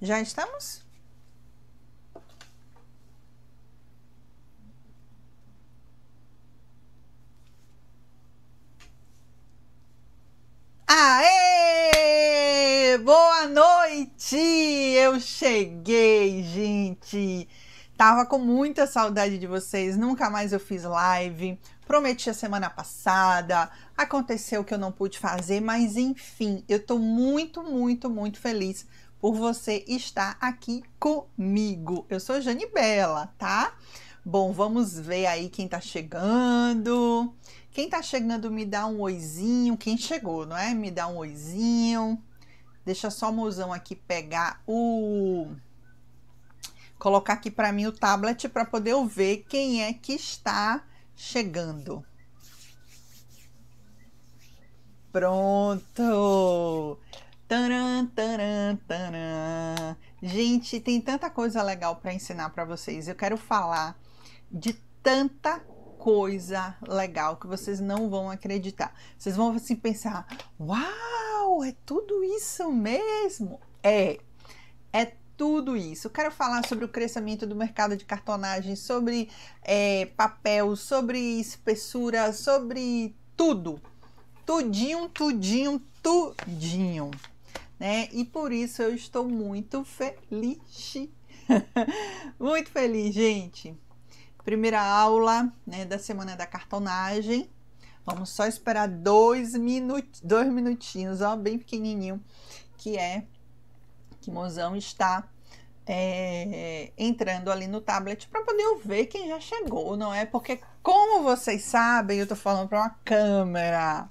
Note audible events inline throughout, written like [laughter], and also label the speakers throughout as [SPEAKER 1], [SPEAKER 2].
[SPEAKER 1] Já estamos? Aê! Boa noite! Eu cheguei, gente! Tava com muita saudade de vocês, nunca mais eu fiz live. Prometi a semana passada, aconteceu que eu não pude fazer, mas enfim, eu tô muito, muito, muito feliz por você estar aqui comigo. Eu sou Jane Bela, tá? Bom, vamos ver aí quem tá chegando. Quem tá chegando, me dá um oizinho. Quem chegou, não é? Me dá um oizinho. Deixa só o mozão aqui pegar o colocar aqui para mim o tablet para poder eu ver quem é que está chegando. Pronto! Taran, taran, taran. Gente, tem tanta coisa legal para ensinar para vocês. Eu quero falar de tanta coisa legal que vocês não vão acreditar. Vocês vão assim pensar: "Uau, é tudo isso mesmo?". É. É tudo isso. Eu quero falar sobre o crescimento do mercado de cartonagem, sobre é, papel, sobre espessura, sobre tudo. Tudinho, tudinho, tudinho né? E por isso eu estou muito feliz. [laughs] muito feliz, gente. Primeira aula né, da semana da cartonagem. Vamos só esperar dois, minut... dois minutinhos, ó, bem pequenininho, que é que Mozão está é, entrando ali no tablet para poder eu ver quem já chegou, não é? Porque, como vocês sabem, eu estou falando para uma câmera.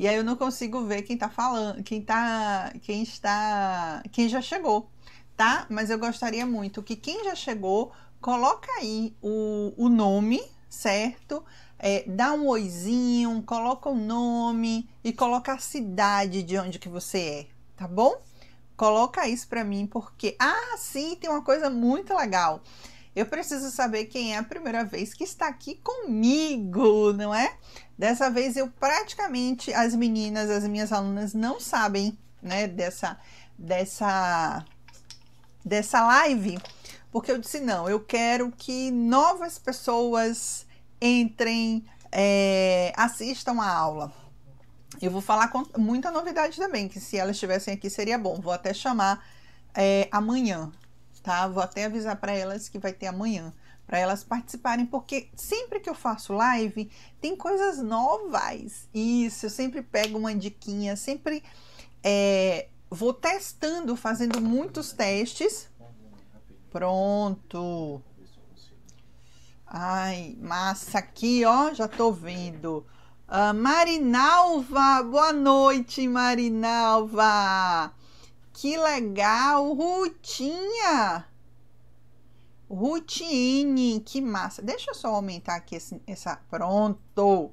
[SPEAKER 1] E aí eu não consigo ver quem tá falando, quem tá, quem está, quem já chegou, tá? Mas eu gostaria muito que quem já chegou coloca aí o, o nome, certo? É, dá um oizinho, coloca o nome e coloca a cidade de onde que você é, tá bom? Coloca isso para mim porque ah, sim, tem uma coisa muito legal eu preciso saber quem é a primeira vez que está aqui comigo, não é? Dessa vez eu praticamente as meninas, as minhas alunas não sabem, né, dessa dessa dessa live, porque eu disse não, eu quero que novas pessoas entrem, é, assistam a aula. Eu vou falar com muita novidade também, que se elas estivessem aqui seria bom. Vou até chamar é, amanhã tá? Vou até avisar para elas que vai ter amanhã, para elas participarem, porque sempre que eu faço live tem coisas novas. Isso, eu sempre pego uma diquinha, sempre é, vou testando, fazendo muitos testes. Pronto. Ai, massa aqui, ó, já tô vendo. Uh, Marinalva, boa noite, Marinalva que legal! Rutinha! rutine que massa. Deixa eu só aumentar aqui esse, essa. Pronto!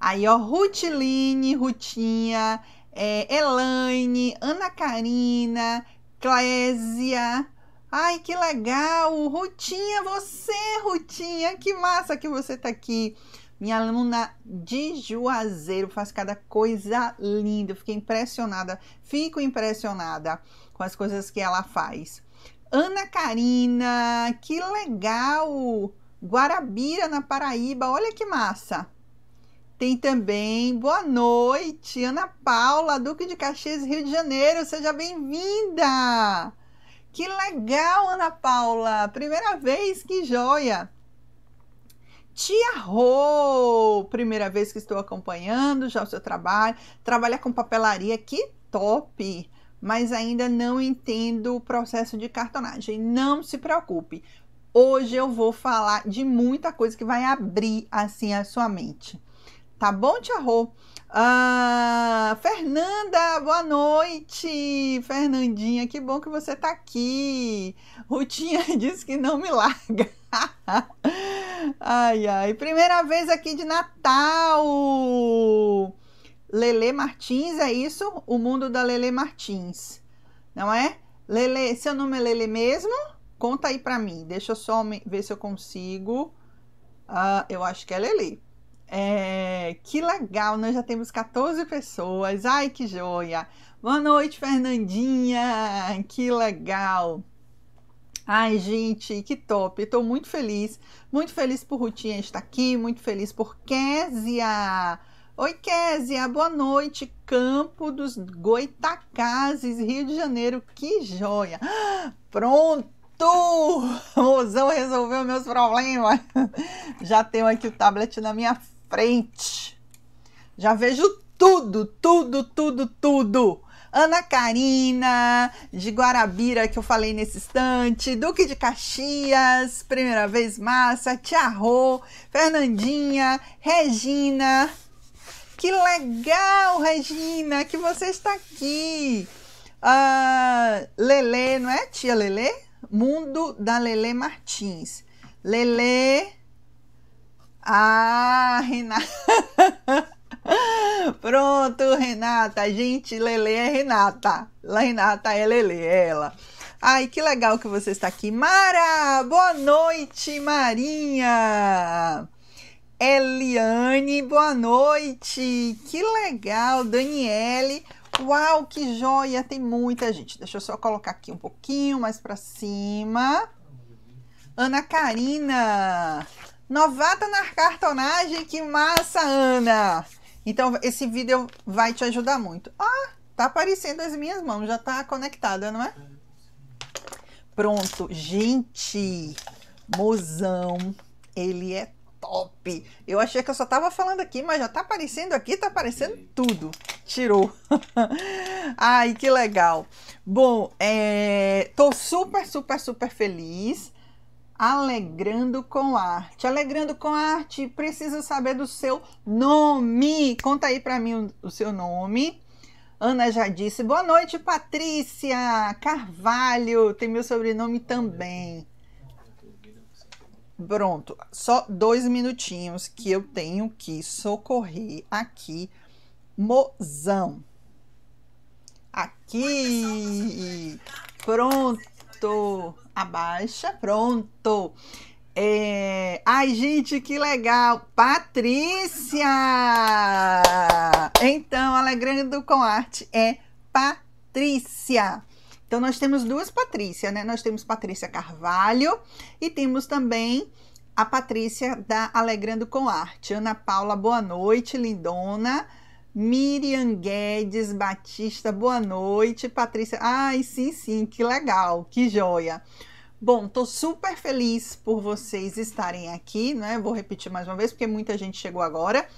[SPEAKER 1] Aí, ó, Rutiline, Rutinha, é, Elaine, Ana Karina, Clésia. Ai, que legal! Rutinha, você, Rutinha, que massa que você tá aqui. Minha aluna de Juazeiro faz cada coisa linda. Eu fiquei impressionada, fico impressionada com as coisas que ela faz. Ana Karina, que legal! Guarabira, na Paraíba, olha que massa! Tem também, boa noite, Ana Paula, Duque de Caxias, Rio de Janeiro, seja bem-vinda! Que legal, Ana Paula! Primeira vez, que joia! Tia Rô, primeira vez que estou acompanhando já o seu trabalho. Trabalhar com papelaria, que top! Mas ainda não entendo o processo de cartonagem. Não se preocupe. Hoje eu vou falar de muita coisa que vai abrir assim a sua mente. Tá bom, Tia Rô? Ah, Fernanda, boa noite. Fernandinha, que bom que você tá aqui. Rutinha [laughs] disse que não me larga. [laughs] ai, ai. Primeira vez aqui de Natal. Lele Martins, é isso? O mundo da Lele Martins. Não é? Lele, seu nome é Lele mesmo? Conta aí para mim. Deixa eu só ver se eu consigo. Ah, eu acho que é Lele. É, que legal, nós né? já temos 14 pessoas. Ai, que joia! Boa noite, Fernandinha! Que legal! Ai, gente, que top! Estou muito feliz, muito feliz por Rutinha estar aqui, muito feliz por Késia! Oi, Késia, boa noite, Campo dos Goitacazes, Rio de Janeiro, que joia! [gasps] Pronto! [laughs] O Mozão resolveu meus problemas. [laughs] Já tenho aqui o tablet na minha frente. Já vejo tudo, tudo, tudo, tudo. Ana Carina, de Guarabira, que eu falei nesse instante, Duque de Caxias, Primeira Vez Massa, Tia Rô, Fernandinha, Regina. Que legal, Regina, que você está aqui. Uh, ah, Lele, não é tia Lele? Mundo da Lele Martins. Lele, ah, Renata. [laughs] Pronto, Renata. Gente, Lele é Renata. Renata é Lele, é ela. Ai, que legal que você está aqui. Mara, boa noite, Marinha. Eliane, boa noite. Que legal, Daniele. Uau, que joia, tem muita gente. Deixa eu só colocar aqui um pouquinho mais para cima. Ana Karina, Novata na cartonagem, que massa, Ana! Então, esse vídeo vai te ajudar muito. Ah, tá aparecendo as minhas mãos, já tá conectada, não é? Pronto, gente, mozão, ele é top. Eu achei que eu só tava falando aqui, mas já tá aparecendo aqui, tá aparecendo tudo. Tirou. [laughs] Ai, que legal. Bom, é, tô super, super, super feliz. Alegrando com Arte. Alegrando com Arte, preciso saber do seu nome. Conta aí para mim o, o seu nome. Ana já disse. Boa noite, Patrícia Carvalho. Tem meu sobrenome também. Pronto, só dois minutinhos que eu tenho que socorrer aqui, mozão. Aqui, pronto abaixa, pronto. É... Ai, gente, que legal! Patrícia! Então, alegrando com arte é Patrícia. Então, nós temos duas Patrícia, né? Nós temos Patrícia Carvalho e temos também a Patrícia da Alegrando com Arte. Ana Paula, boa noite, lindona. Miriam Guedes Batista, boa noite, Patrícia. Ai, sim, sim, que legal, que joia. Bom, tô super feliz por vocês estarem aqui, né? Vou repetir mais uma vez, porque muita gente chegou agora.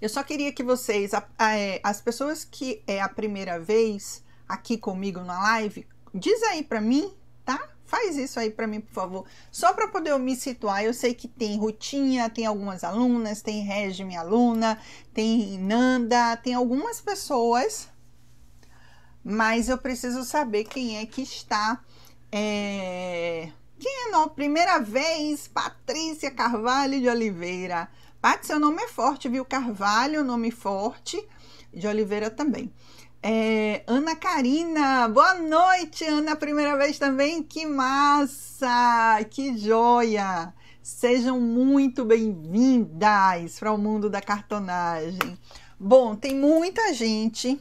[SPEAKER 1] Eu só queria que vocês, é, as pessoas que é a primeira vez aqui comigo na live, diz aí para mim, tá? Faz isso aí para mim, por favor, só para poder eu me situar. Eu sei que tem Rutinha, tem algumas alunas, tem Regi, minha aluna, tem Nanda, tem algumas pessoas, mas eu preciso saber quem é que está. É... Quem é não? Primeira vez, Patrícia Carvalho de Oliveira. Pat, seu nome é forte, viu? Carvalho, nome forte, de Oliveira também. É, Ana Karina, boa noite, Ana, primeira vez também, que massa, que joia! Sejam muito bem-vindas para o mundo da cartonagem. Bom, tem muita gente.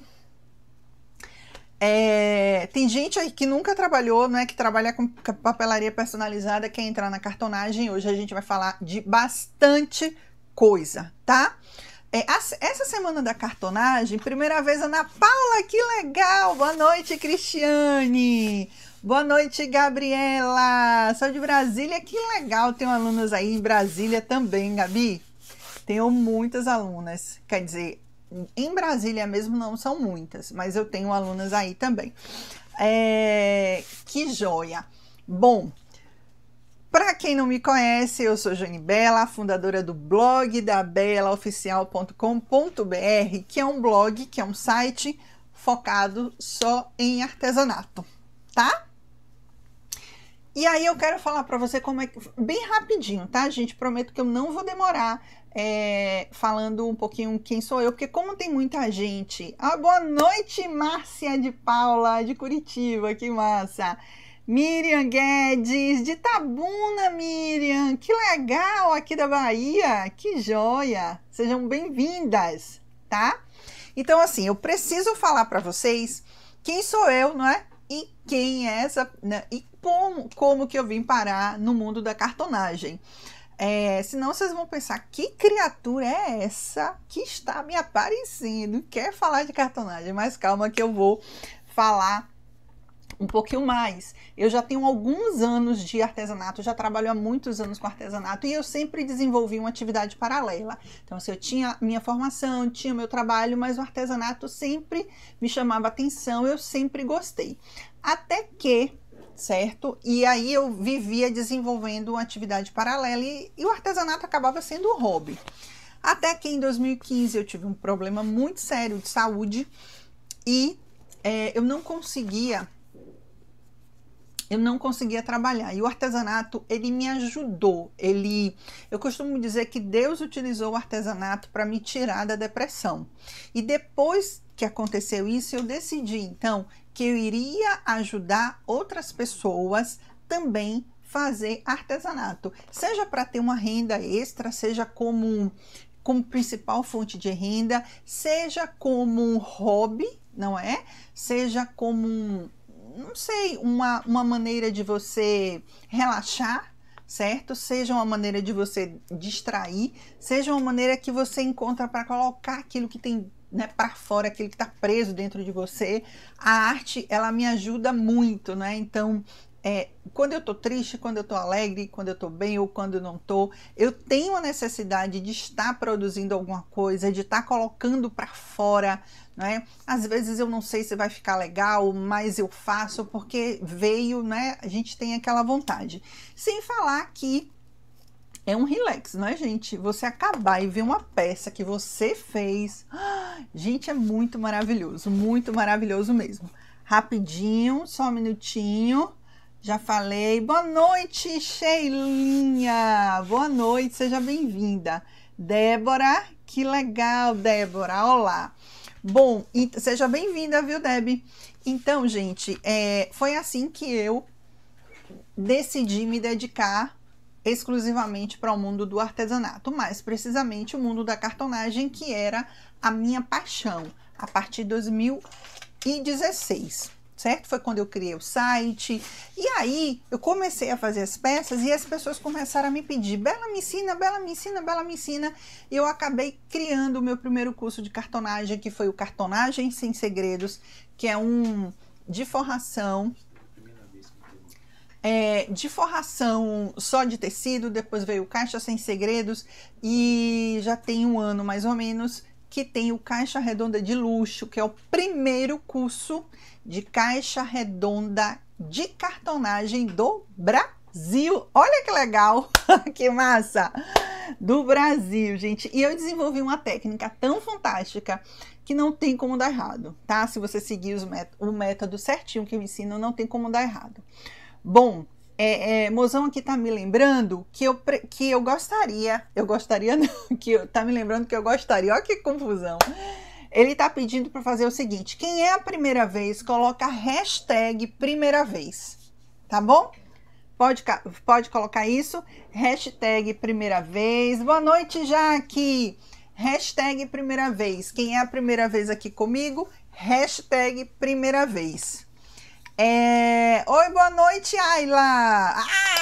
[SPEAKER 1] É, tem gente aí que nunca trabalhou, é, Que trabalha com papelaria personalizada, quer entrar na cartonagem. Hoje a gente vai falar de bastante coisa, Tá? É, essa semana da cartonagem, primeira vez, Ana Paula, que legal! Boa noite, Cristiane! Boa noite, Gabriela! Sou de Brasília, que legal! Tenho alunas aí em Brasília também, Gabi. Tenho muitas alunas, quer dizer, em Brasília mesmo não são muitas, mas eu tenho alunas aí também. É, que joia! Bom, para quem não me conhece, eu sou Jane Bela, fundadora do blog da belaoficial.com.br, que é um blog, que é um site focado só em artesanato, tá? E aí eu quero falar para você como é que, bem rapidinho, tá, gente? Prometo que eu não vou demorar é, falando um pouquinho quem sou eu, porque como tem muita gente. Ah, boa noite, Márcia de Paula de Curitiba, que massa! Miriam Guedes, de Tabuna, Miriam! Que legal aqui da Bahia! Que joia! Sejam bem-vindas, tá? Então, assim, eu preciso falar para vocês quem sou eu, não é? E quem é essa. Né? E como, como que eu vim parar no mundo da cartonagem. É, senão vocês vão pensar que criatura é essa que está me aparecendo, quer falar de cartonagem, mas calma que eu vou falar um pouquinho mais. Eu já tenho alguns anos de artesanato, já trabalho há muitos anos com artesanato e eu sempre desenvolvi uma atividade paralela. Então, se assim, eu tinha minha formação, tinha meu trabalho, mas o artesanato sempre me chamava atenção, eu sempre gostei. Até que certo? E aí eu vivia desenvolvendo uma atividade paralela e, e o artesanato acabava sendo um hobby. Até que em 2015 eu tive um problema muito sério de saúde e é, eu não conseguia eu não conseguia trabalhar. E o artesanato, ele me ajudou. Ele, eu costumo dizer que Deus utilizou o artesanato para me tirar da depressão. E depois que aconteceu isso, eu decidi então que eu iria ajudar outras pessoas também fazer artesanato, seja para ter uma renda extra, seja como como principal fonte de renda, seja como um hobby, não é? Seja como um não sei, uma, uma maneira de você relaxar, certo? Seja uma maneira de você distrair, seja uma maneira que você encontra para colocar aquilo que tem né, para fora, aquilo que está preso dentro de você. A arte, ela me ajuda muito, né? Então, é, quando eu tô triste, quando eu tô alegre, quando eu tô bem ou quando eu não tô, eu tenho a necessidade de estar produzindo alguma coisa, de estar colocando para fora, né? Às vezes eu não sei se vai ficar legal, mas eu faço porque veio, né? A gente tem aquela vontade. Sem falar que é um relax, não é, gente? Você acabar e ver uma peça que você fez. [gasps] gente, é muito maravilhoso, muito maravilhoso mesmo. Rapidinho, só um minutinho. Já falei. Boa noite, Sheilinha. Boa noite, seja bem-vinda. Débora, que legal, Débora. Olá. Bom, seja bem-vinda, viu, Deb? Então, gente, é, foi assim que eu decidi me dedicar exclusivamente para o mundo do artesanato, mais precisamente o mundo da cartonagem, que era a minha paixão a partir de 2016 certo? Foi quando eu criei o site. E aí eu comecei a fazer as peças e as pessoas começaram a me pedir: Bela, me ensina, Bela, me ensina, Bela, me ensina. E eu acabei criando o meu primeiro curso de cartonagem, que foi o Cartonagem Sem Segredos, que é um de forração é, de forração só de tecido, depois veio Caixa Sem Segredos e já tem um ano mais ou menos que tem o Caixa Redonda de Luxo, que é o primeiro curso de Caixa Redonda de cartonagem do Brasil. Olha que legal, [laughs] que massa! Do Brasil, gente. E eu desenvolvi uma técnica tão fantástica que não tem como dar errado, tá? Se você seguir os o método certinho que eu ensino, não tem como dar errado. Bom, é, é, Mozão aqui tá me lembrando que eu, que eu gostaria, eu gostaria [laughs] não, que eu, tá me lembrando que eu gostaria, olha que confusão. Ele tá pedindo para fazer o seguinte, quem é a primeira vez, coloca hashtag primeira vez, tá bom? Pode, pode colocar isso, hashtag primeira vez, boa noite Jaque, hashtag primeira vez, quem é a primeira vez aqui comigo, hashtag primeira vez. É... Oi, boa noite, Ayla!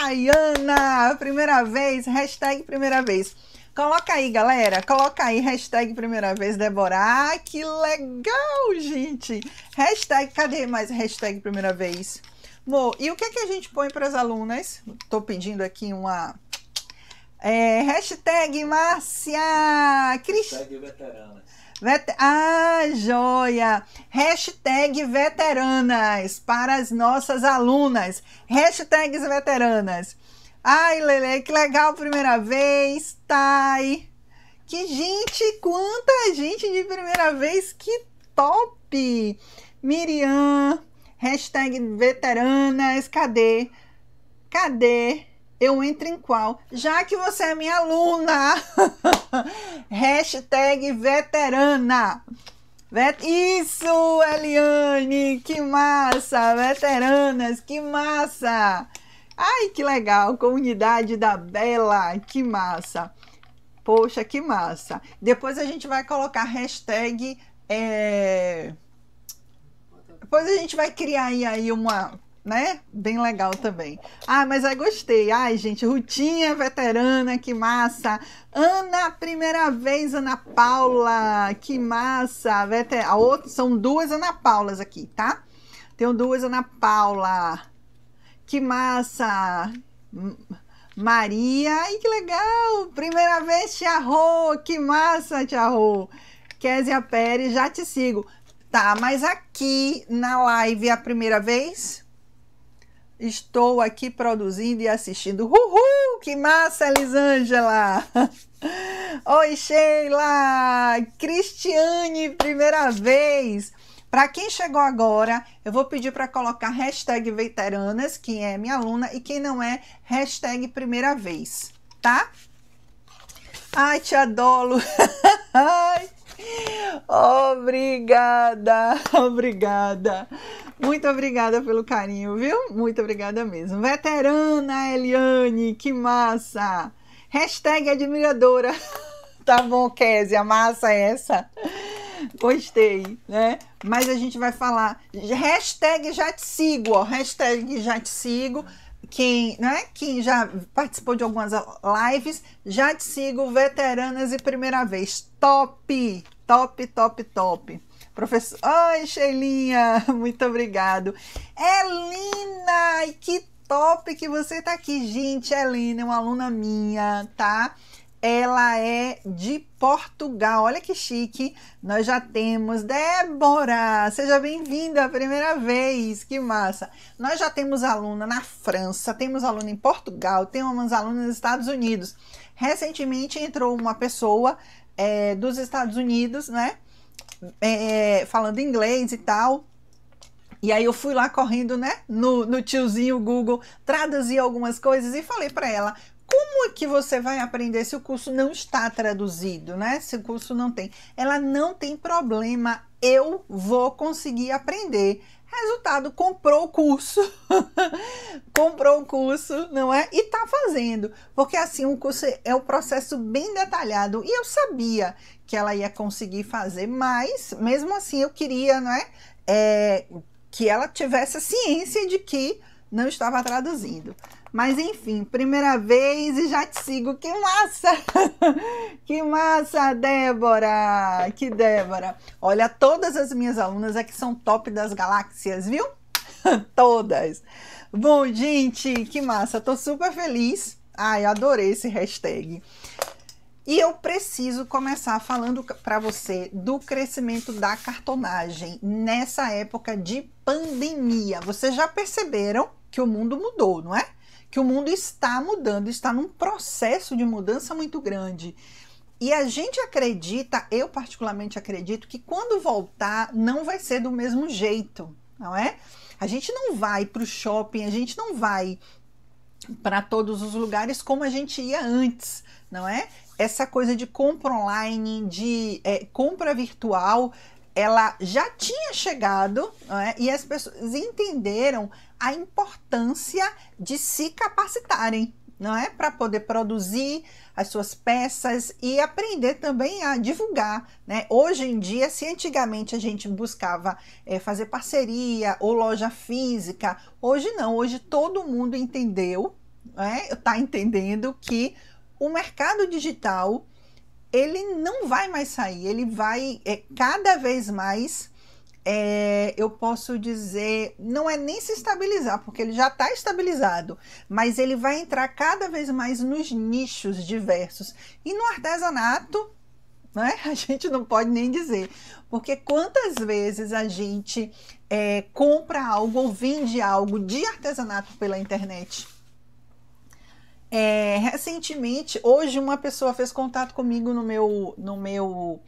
[SPEAKER 1] Ai, ah, Ana! Primeira vez, hashtag primeira vez. Coloca aí, galera, coloca aí, hashtag primeira vez, Débora. Ai, que legal, gente! Hashtag, cadê mais hashtag primeira vez? Mo, e o que, é que a gente põe para as alunas? Estou pedindo aqui uma... É, hashtag Márcia! Cris... Hashtag veterana. Ah, joia! Hashtag veteranas para as nossas alunas. Hashtags veteranas. Ai, Lele, que legal, primeira vez. Tai. Que gente, quanta gente de primeira vez. Que top! Miriam, hashtag veteranas. Cadê? Cadê? eu entro em qual? Já que você é minha aluna. [laughs] Hashtag veterana. Isso, Eliane, que massa, veteranas, que massa. Ai, que legal, comunidade da Bela, que massa. Poxa, que massa. Depois a gente vai colocar hashtag... É... Depois a gente vai criar aí uma né? Bem legal também. Ah, mas aí gostei. Ai, gente, Rutinha veterana, que massa. Ana, primeira vez, Ana Paula, que massa. Veter... A outra, são duas Ana Paulas aqui, tá? Tenho duas Ana Paula. Que massa. Maria, ai que legal! Primeira vez, Tia Rô, que massa, Tia Rô! Kézia Pérez, já te sigo. Tá, mas aqui na live é a primeira vez? Estou aqui produzindo e assistindo. Uhul! Que massa, Elisângela! [laughs] Oi, Sheila! Cristiane, primeira vez! Para quem chegou agora, eu vou pedir para colocar hashtag veteranas, quem é minha aluna, e quem não é, hashtag primeira vez, tá? Ai, te adoro! [laughs] Ai, Obrigada, [laughs] obrigada. Muito obrigada pelo carinho, viu? Muito obrigada mesmo. Veterana Eliane, que massa! Hashtag admiradora. [laughs] Tá bom, Kézia, massa é essa. Gostei, né? Mas a gente vai falar. Hashtag já te sigo, ó. Hashtag já te sigo quem, né, quem já participou de algumas lives, já te sigo, veteranas e primeira vez. Top! top, top, top. Professor, ai, Sheilinha, [laughs] muito obrigado. Elina, que top que você tá aqui, gente. Elina é uma aluna minha, tá? Ela é de Portugal. Olha que chique. Nós já temos Débora. Seja bem-vinda à primeira vez. Que massa. Nós já temos aluna na França, temos aluna em Portugal, temos alunos nos Estados Unidos. Recentemente entrou uma pessoa é, dos Estados Unidos, né? É, é, falando inglês e tal. E aí eu fui lá correndo, né? No, no tiozinho Google, traduzi algumas coisas e falei para ela. Como é que você vai aprender se o curso não está traduzido, né? Se o curso não tem. Ela não tem problema, eu vou conseguir aprender. Resultado, comprou o curso, [laughs] comprou o curso, não é? E tá fazendo, porque assim, o curso é um processo bem detalhado e eu sabia que ela ia conseguir fazer, mas mesmo assim eu queria, não é? é que ela tivesse a ciência de que não estava traduzindo. Mas enfim, primeira vez e já te sigo. Que massa! [laughs] que massa, Débora! Que Débora! Olha, todas as minhas alunas aqui é são top das galáxias, viu? [laughs] todas! Bom, gente, que massa! Tô super feliz. Ai, adorei esse hashtag. E eu preciso começar falando para você do crescimento da cartonagem nessa época de pandemia. Vocês já perceberam que o mundo mudou, não é? que o mundo está mudando, está num processo de mudança muito grande. E a gente acredita, eu particularmente acredito, que quando voltar não vai ser do mesmo jeito, não é? A gente não vai para o shopping, a gente não vai para todos os lugares como a gente ia antes, não é? Essa coisa de compra online, de é, compra virtual, ela já tinha chegado é? e as pessoas entenderam a importância de se capacitarem, não é? Para poder produzir as suas peças e aprender também a divulgar, né? Hoje em dia, se antigamente a gente buscava é, fazer parceria ou loja física, hoje não, hoje todo mundo entendeu, é? Tá entendendo que o mercado digital ele não vai mais sair, ele vai é, cada vez mais é, eu posso dizer, não é nem se estabilizar, porque ele já está estabilizado, mas ele vai entrar cada vez mais nos nichos diversos. E no artesanato, né, [laughs] a gente não pode nem dizer, porque quantas vezes a gente é, compra algo ou vende algo de artesanato pela internet? É, recentemente, hoje uma pessoa fez contato comigo no meu, no meu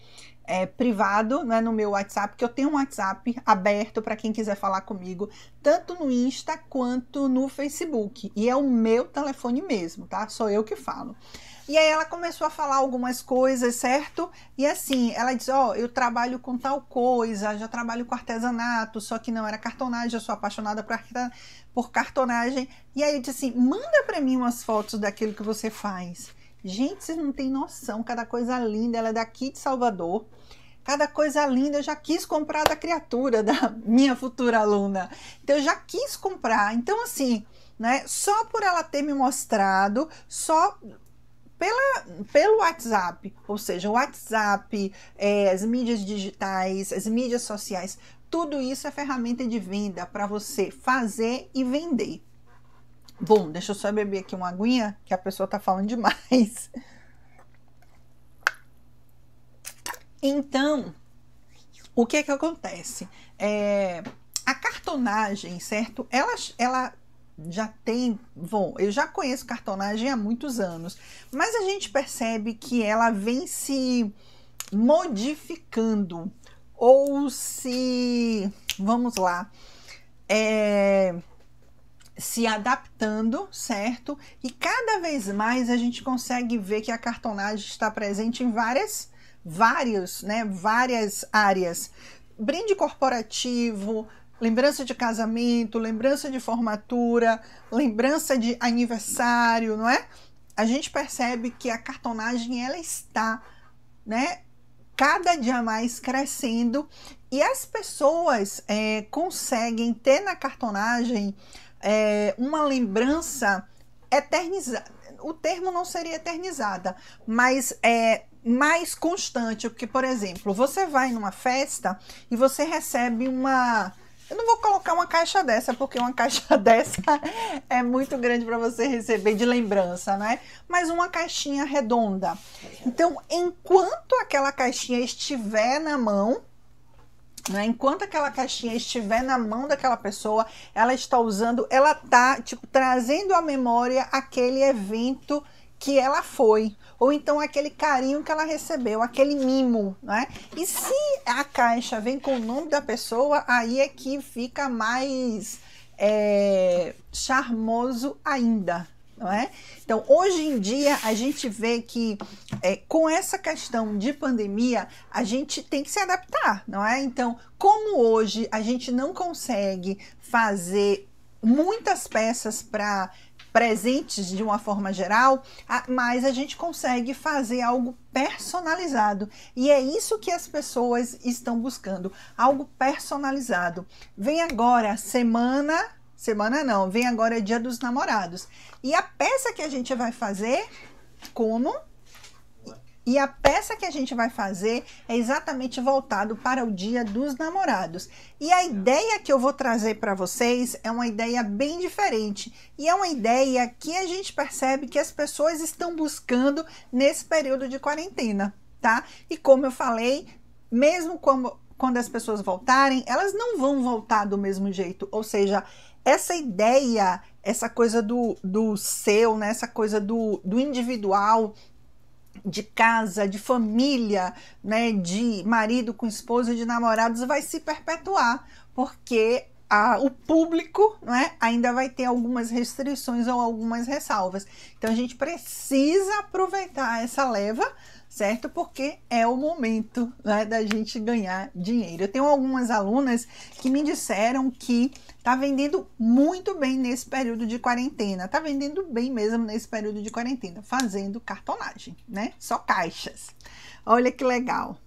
[SPEAKER 1] é, privado, né, no meu WhatsApp, que eu tenho um WhatsApp aberto para quem quiser falar comigo, tanto no Insta quanto no Facebook. E é o meu telefone mesmo, tá? Sou eu que falo. E aí ela começou a falar algumas coisas, certo? E assim, ela diz: Ó, oh, eu trabalho com tal coisa, já trabalho com artesanato, só que não era cartonagem, eu sou apaixonada por, por cartonagem. E aí eu disse assim: manda para mim umas fotos daquilo que você faz. Gente, vocês não têm noção, cada coisa linda, ela é daqui de Salvador. Cada coisa linda, eu já quis comprar da criatura, da minha futura aluna. Então, eu já quis comprar. Então, assim, né, só por ela ter me mostrado, só pela, pelo WhatsApp, ou seja, o WhatsApp, é, as mídias digitais, as mídias sociais, tudo isso é ferramenta de venda para você fazer e vender. Bom, deixa eu só beber aqui uma aguinha, que a pessoa tá falando demais. Então, o que é que acontece? É, a cartonagem, certo? Ela, ela já tem, bom, eu já conheço cartonagem há muitos anos, mas a gente percebe que ela vem se modificando ou se, vamos lá, é, se adaptando, certo? E cada vez mais a gente consegue ver que a cartonagem está presente em várias, vários, né, várias áreas. Brinde corporativo, lembrança de casamento, lembrança de formatura, lembrança de aniversário, não é? A gente percebe que a cartonagem ela está, né, cada dia mais crescendo e as pessoas é, conseguem ter na cartonagem é, uma lembrança eternizada. O termo não seria eternizada, mas é mais constante, porque, por exemplo, você vai numa festa e você recebe uma. Eu não vou colocar uma caixa dessa, porque uma [laughs] caixa dessa é muito grande para você receber de lembrança, né? Mas uma caixinha redonda. Então, enquanto aquela caixinha estiver na mão, né? Enquanto aquela caixinha estiver na mão daquela pessoa, ela está usando, ela está tipo, trazendo à memória aquele evento que ela foi, ou então aquele carinho que ela recebeu, aquele mimo, né? E se a caixa vem com o nome da pessoa, aí é que fica mais é, charmoso ainda, não é? Então, hoje em dia, a gente vê que é, com essa questão de pandemia, a gente tem que se adaptar, não é? Então, como hoje a gente não consegue fazer muitas peças para presentes de uma forma geral, mas a gente consegue fazer algo personalizado. E é isso que as pessoas estão buscando, algo personalizado. Vem agora, semana Semana não, vem agora é Dia dos Namorados. E a peça que a gente vai fazer, como? E a peça que a gente vai fazer é exatamente voltado para o Dia dos Namorados. E a ideia que eu vou trazer para vocês é uma ideia bem diferente e é uma ideia que a gente percebe que as pessoas estão buscando nesse período de quarentena, tá? E como eu falei, mesmo como, quando as pessoas voltarem, elas não vão voltar do mesmo jeito, ou seja, essa ideia, essa coisa do, do seu, né? essa coisa do, do individual, de casa, de família, né? de marido com esposa, de namorados, vai se perpetuar, porque a, o público né, ainda vai ter algumas restrições ou algumas ressalvas. Então a gente precisa aproveitar essa leva, certo? Porque é o momento né, da gente ganhar dinheiro. Eu tenho algumas alunas que me disseram que Tá vendendo muito bem nesse período de quarentena. Tá vendendo bem mesmo nesse período de quarentena, fazendo cartonagem, né? Só caixas. Olha que legal.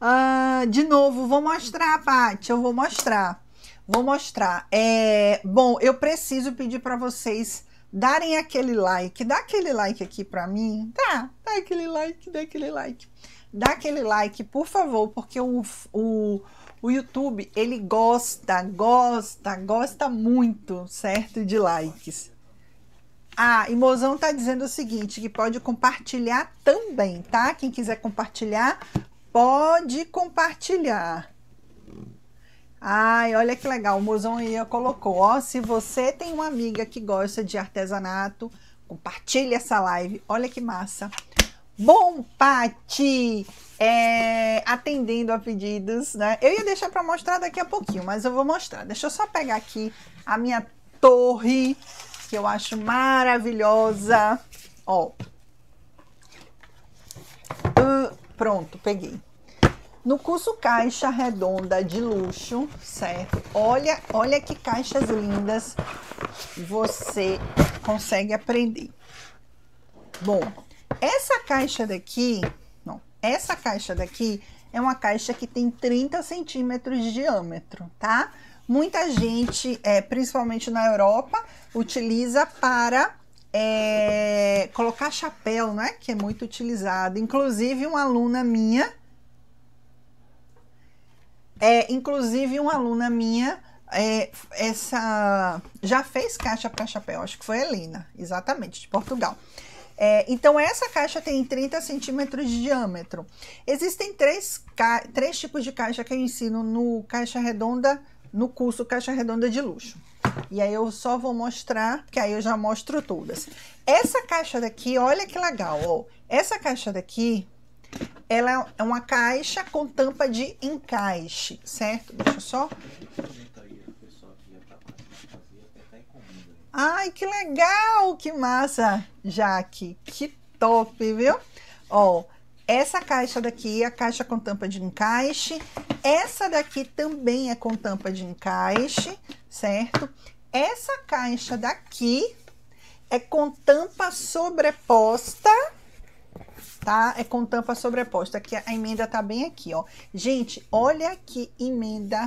[SPEAKER 1] Ah, de novo, vou mostrar, Paty. Eu vou mostrar. Vou mostrar. É, bom, eu preciso pedir para vocês darem aquele like. Dá aquele like aqui para mim. Tá, dá aquele like, dá aquele like. Dá aquele like, por favor, porque o, o o YouTube ele gosta, gosta, gosta muito, certo? De likes. Ah, e Mozão tá dizendo o seguinte, que pode compartilhar também, tá? Quem quiser compartilhar, pode compartilhar. Ai, olha que legal, o Mozão aí colocou, ó, se você tem uma amiga que gosta de artesanato, compartilhe essa live, olha que massa. Bom, Pati, é, atendendo a pedidos, né? Eu ia deixar para mostrar daqui a pouquinho, mas eu vou mostrar. Deixa eu só pegar aqui a minha torre, que eu acho maravilhosa. Ó. Uh, pronto, peguei. No curso caixa redonda de luxo, certo? Olha, olha que caixas lindas você consegue aprender. Bom, essa caixa daqui, não, essa caixa daqui é uma caixa que tem 30 centímetros de diâmetro, tá? Muita gente, é, principalmente na Europa, utiliza para é, colocar chapéu, não é Que é muito utilizado. Inclusive, uma aluna minha, é, inclusive uma aluna minha, é, essa já fez caixa para chapéu, acho que foi a Helena, exatamente, de Portugal. É, então, essa caixa tem 30 centímetros de diâmetro. Existem três, três tipos de caixa que eu ensino no Caixa Redonda, no curso Caixa Redonda de Luxo. E aí eu só vou mostrar, que aí eu já mostro todas. Essa caixa daqui, olha que legal, ó. Essa caixa daqui, ela é uma caixa com tampa de encaixe, certo? Deixa eu só Ai, que legal! Que massa, Jaque! Que top, viu? Ó, essa caixa daqui é a caixa com tampa de encaixe. Essa daqui também é com tampa de encaixe, certo? Essa caixa daqui é com tampa sobreposta, tá? É com tampa sobreposta, que a emenda tá bem aqui, ó. Gente, olha que emenda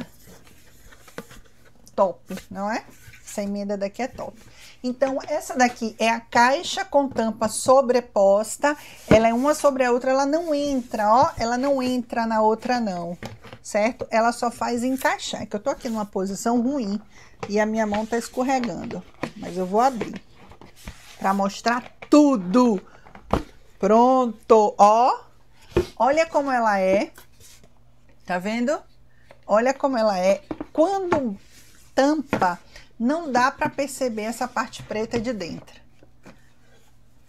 [SPEAKER 1] top, não é? Essa emenda daqui é top. Então, essa daqui é a caixa com tampa sobreposta. Ela é uma sobre a outra, ela não entra, ó. Ela não entra na outra, não. Certo? Ela só faz encaixar. É que eu tô aqui numa posição ruim e a minha mão tá escorregando. Mas eu vou abrir pra mostrar tudo. Pronto, ó. Olha como ela é. Tá vendo? Olha como ela é. Quando tampa não dá para perceber essa parte preta de dentro.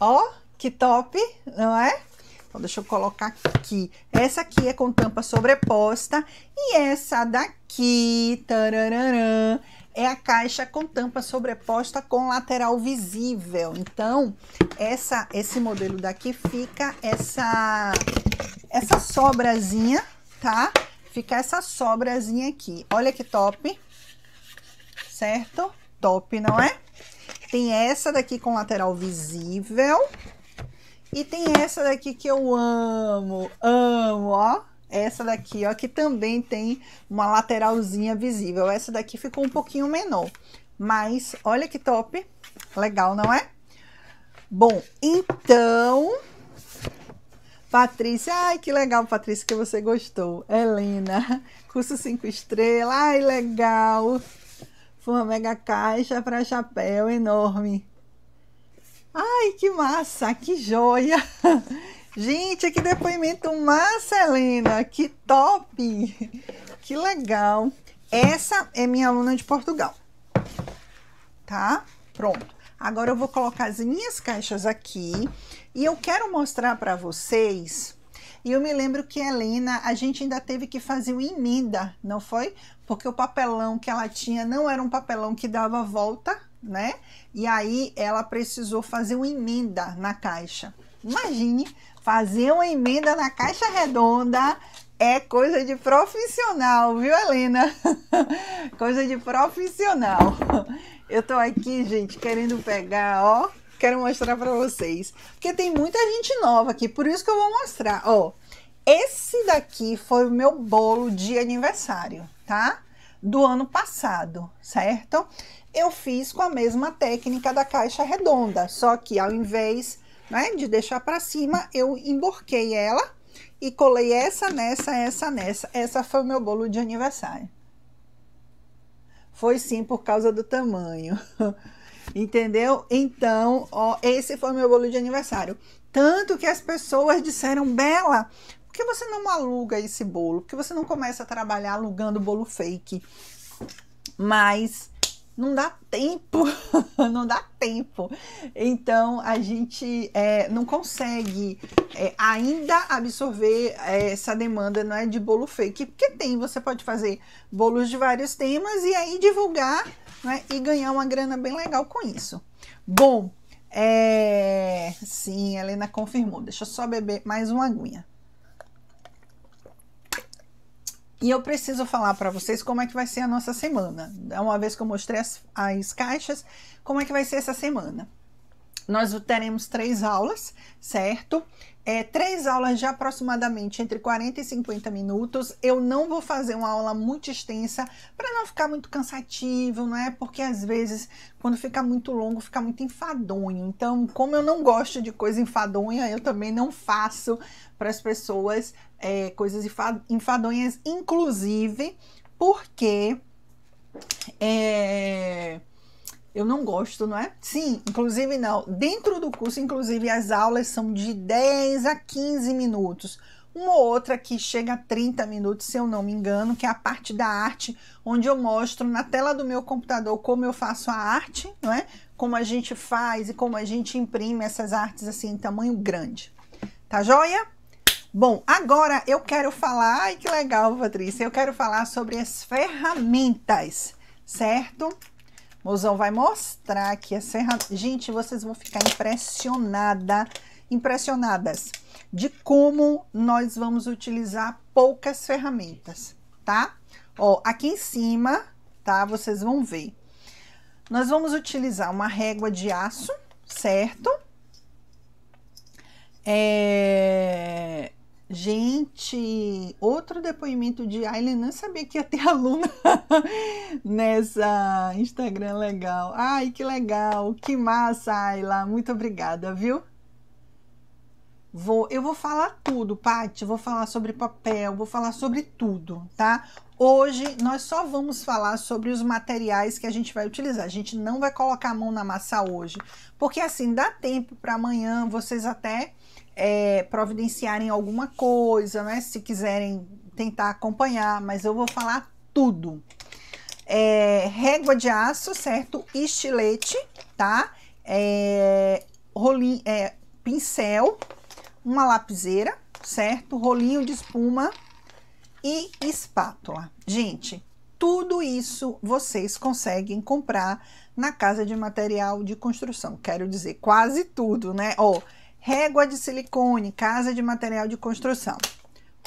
[SPEAKER 1] Ó, que top, não é? Então, deixa eu colocar aqui. Essa aqui é com tampa sobreposta e essa daqui, tarararã, é a caixa com tampa sobreposta com lateral visível. Então, essa, esse modelo daqui fica essa, essa sobrazinha, tá? Fica essa sobrazinha aqui. Olha que top certo? Top, não é? Tem essa daqui com lateral visível. E tem essa daqui que eu amo, amo, ó. Essa daqui, ó, que também tem uma lateralzinha visível. Essa daqui ficou um pouquinho menor. Mas, olha que top. Legal, não é? Bom, então... Patrícia, ai que legal, Patrícia, que você gostou. Helena, [laughs] curso 5 estrelas, ai legal. Foi tipo, uma mega caixa para chapéu enorme. Ai, que massa, que joia! [laughs] Gente, que depoimento massa, Helena! Que top! Que legal! Essa é minha aluna de Portugal. Tá? Pronto. Agora eu vou colocar as minhas caixas aqui e eu quero mostrar para vocês e eu me lembro que Helena, a gente ainda teve que fazer uma emenda, não foi? Porque o papelão que ela tinha não era um papelão que dava volta, né? E aí ela precisou fazer uma emenda na caixa. Imagine fazer uma emenda na caixa redonda é coisa de profissional, viu, Helena? [laughs] coisa de profissional. Eu tô aqui, gente, querendo pegar, ó, Quero mostrar para vocês. Porque tem muita gente nova aqui, por isso que eu vou mostrar. Ó, esse daqui foi o meu bolo de aniversário, tá? Do ano passado, certo? Eu fiz com a mesma técnica da caixa redonda, só que ao invés né, de deixar para cima, eu emborquei ela e colei essa nessa, essa nessa. Essa foi o meu bolo de aniversário. Foi sim por causa do tamanho. [laughs] Entendeu? Então, ó, esse foi meu bolo de aniversário. Tanto que as pessoas disseram, Bela, por que você não aluga esse bolo? Por que você não começa a trabalhar alugando bolo fake? Mas não dá tempo, [laughs] não dá tempo. Então a gente é, não consegue é, ainda absorver é, essa demanda não é, de bolo fake, porque tem, você pode fazer bolos de vários temas e aí divulgar é, e ganhar uma grana bem legal com isso. Bom, é, sim, Helena confirmou. Deixa eu só beber mais uma aguinha. E eu preciso falar para vocês como é que vai ser a nossa semana. Então, uma vez que eu mostrei as, as caixas, como é que vai ser essa semana? Nós teremos três aulas, certo? é, três aulas de aproximadamente entre 40 e 50 minutos. Eu não vou fazer uma aula muito extensa para não ficar muito cansativo, não é? Porque às vezes quando fica muito longo fica muito enfadonho. Então, como eu não gosto de coisa enfadonha, eu também não faço para as pessoas é, coisas enfadonhas, inclusive porque é, eu não gosto, não é? Sim, inclusive não. Dentro do curso, inclusive, as aulas são de 10 a 15 minutos. Uma ou outra que chega a 30 minutos, se eu não me engano, que é a parte da arte, onde eu mostro na tela do meu computador como eu faço a arte, não é? Como a gente faz e como a gente imprime essas artes assim em tamanho grande. Tá joia? Bom, agora eu quero falar, ai que legal, Patrícia, eu quero falar sobre as ferramentas, certo? Mozão vai mostrar aqui a serra... Gente, vocês vão ficar impressionada, impressionadas de como nós vamos utilizar poucas ferramentas, tá? Ó, aqui em cima, tá? Vocês vão ver. Nós vamos utilizar uma régua de aço, certo? É... Gente, ô depoimento de Aileen, não sabia que ia ter [laughs] aluna nessa Instagram legal. Ai, que legal, que massa, Ayla, muito obrigada, viu? Vou, eu vou falar tudo, Paty, vou falar sobre papel, vou falar sobre tudo, tá? Hoje nós só vamos falar sobre os materiais que a gente vai utilizar. A gente não vai colocar a mão na massa hoje, porque assim dá tempo para amanhã vocês até é, providenciarem alguma coisa, né? Se quiserem tentar acompanhar, mas eu vou falar tudo. É, régua de aço, certo? Estilete, tá? É, é, pincel, uma lapiseira, certo? Rolinho de espuma e espátula. Gente, tudo isso vocês conseguem comprar na casa de material de construção. Quero dizer, quase tudo, né? Ó, oh, régua de silicone, casa de material de construção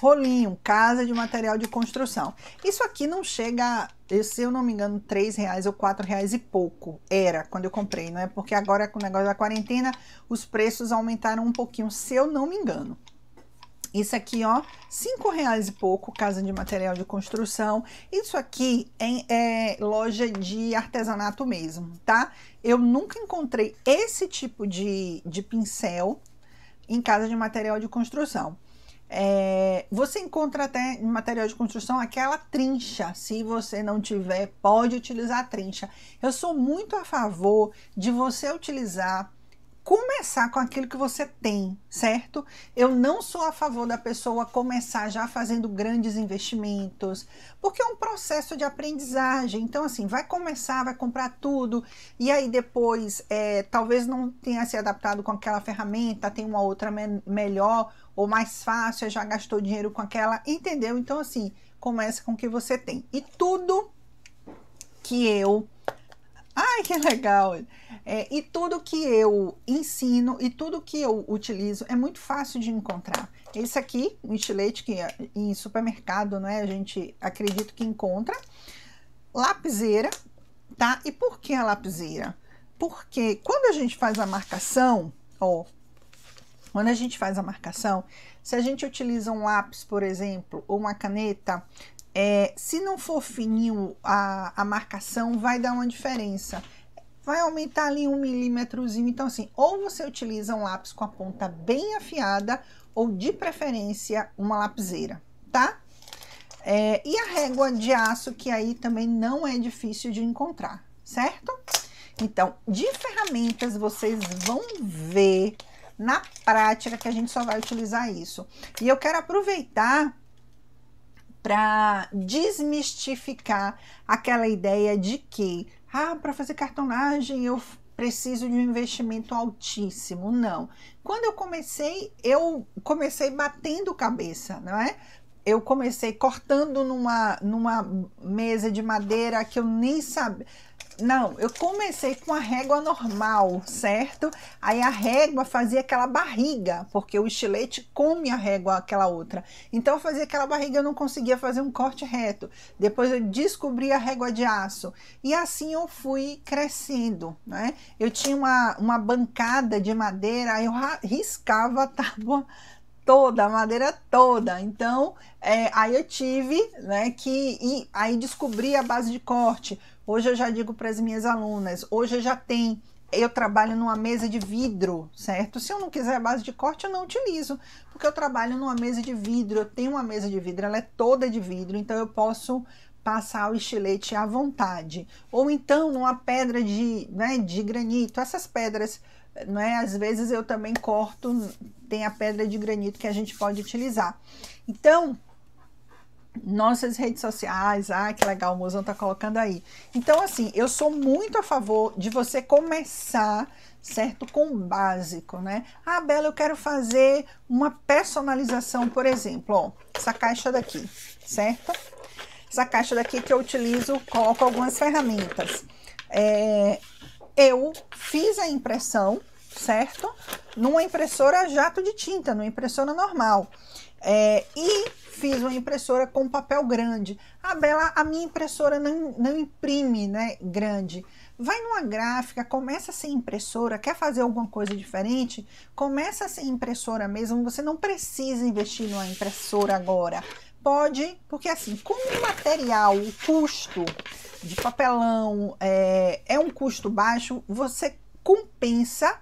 [SPEAKER 1] rolinho, casa de material de construção. Isso aqui não chega, se eu não me engano, três reais ou quatro reais e pouco. Era quando eu comprei, não é? Porque agora com o negócio da quarentena, os preços aumentaram um pouquinho, se eu não me engano. Isso aqui, ó, cinco reais e pouco, casa de material de construção. Isso aqui é, é loja de artesanato mesmo, tá? Eu nunca encontrei esse tipo de, de pincel em casa de material de construção. É, você encontra até em material de construção aquela trincha. Se você não tiver, pode utilizar a trincha. Eu sou muito a favor de você utilizar começar com aquilo que você tem, certo? Eu não sou a favor da pessoa começar já fazendo grandes investimentos, porque é um processo de aprendizagem. Então, assim, vai começar, vai comprar tudo, e aí depois é, talvez não tenha se adaptado com aquela ferramenta, tem uma outra me melhor ou mais fácil, já gastou dinheiro com aquela, entendeu? Então, assim, começa com o que você tem. E tudo que eu Ai, que legal! É, e tudo que eu ensino e tudo que eu utilizo é muito fácil de encontrar. Esse aqui, um estilete que é em supermercado, não é? A gente acredito que encontra. Lapiseira, tá? E por que a lapiseira? Porque quando a gente faz a marcação, ó, quando a gente faz a marcação, se a gente utiliza um lápis, por exemplo, ou uma caneta, é, se não for fininho a, a marcação, vai dar uma diferença. Vai aumentar ali um milímetrozinho. Então, assim, ou você utiliza um lápis com a ponta bem afiada, ou de preferência, uma lapiseira, tá? É, e a régua de aço, que aí também não é difícil de encontrar, certo? Então, de ferramentas, vocês vão ver na prática que a gente só vai utilizar isso. E eu quero aproveitar para desmistificar aquela ideia de que, ah, para fazer cartonagem eu preciso de um investimento altíssimo. Não. Quando eu comecei, eu comecei batendo cabeça, não é? eu comecei cortando numa, numa mesa de madeira que eu nem sabia. Não, eu comecei com a régua normal, certo? Aí a régua fazia aquela barriga, porque o estilete come a régua, aquela outra. Então eu fazia aquela barriga, eu não conseguia fazer um corte reto. Depois eu descobri a régua de aço. E assim eu fui crescendo, né? Eu tinha uma, uma bancada de madeira, aí eu riscava a tábua toda, a madeira toda. Então, é, aí eu tive, né, que... E aí descobri a base de corte Hoje eu já digo para as minhas alunas, hoje já tem eu trabalho numa mesa de vidro, certo? Se eu não quiser a base de corte, eu não utilizo, porque eu trabalho numa mesa de vidro, eu tenho uma mesa de vidro, ela é toda de vidro, então eu posso passar o estilete à vontade. Ou então numa pedra de, né, de granito, essas pedras, é? às vezes eu também corto, tem a pedra de granito que a gente pode utilizar. Então, nossas redes sociais. Ah, que legal, o Mozão tá colocando aí. Então, assim, eu sou muito a favor de você começar, certo, com o básico, né? Ah, Bela, eu quero fazer uma personalização, por exemplo, ó, essa caixa daqui, certo? Essa caixa daqui que eu utilizo, coloco algumas ferramentas. É, eu fiz a impressão, certo? Numa impressora jato de tinta, numa impressora normal. É, e fiz uma impressora com papel grande. Ah, Bela, a minha impressora não, não imprime né, grande. Vai numa gráfica, começa a ser impressora, quer fazer alguma coisa diferente? Começa a ser impressora mesmo, você não precisa investir numa impressora agora. Pode, porque assim, como o material, o custo de papelão é, é um custo baixo, você compensa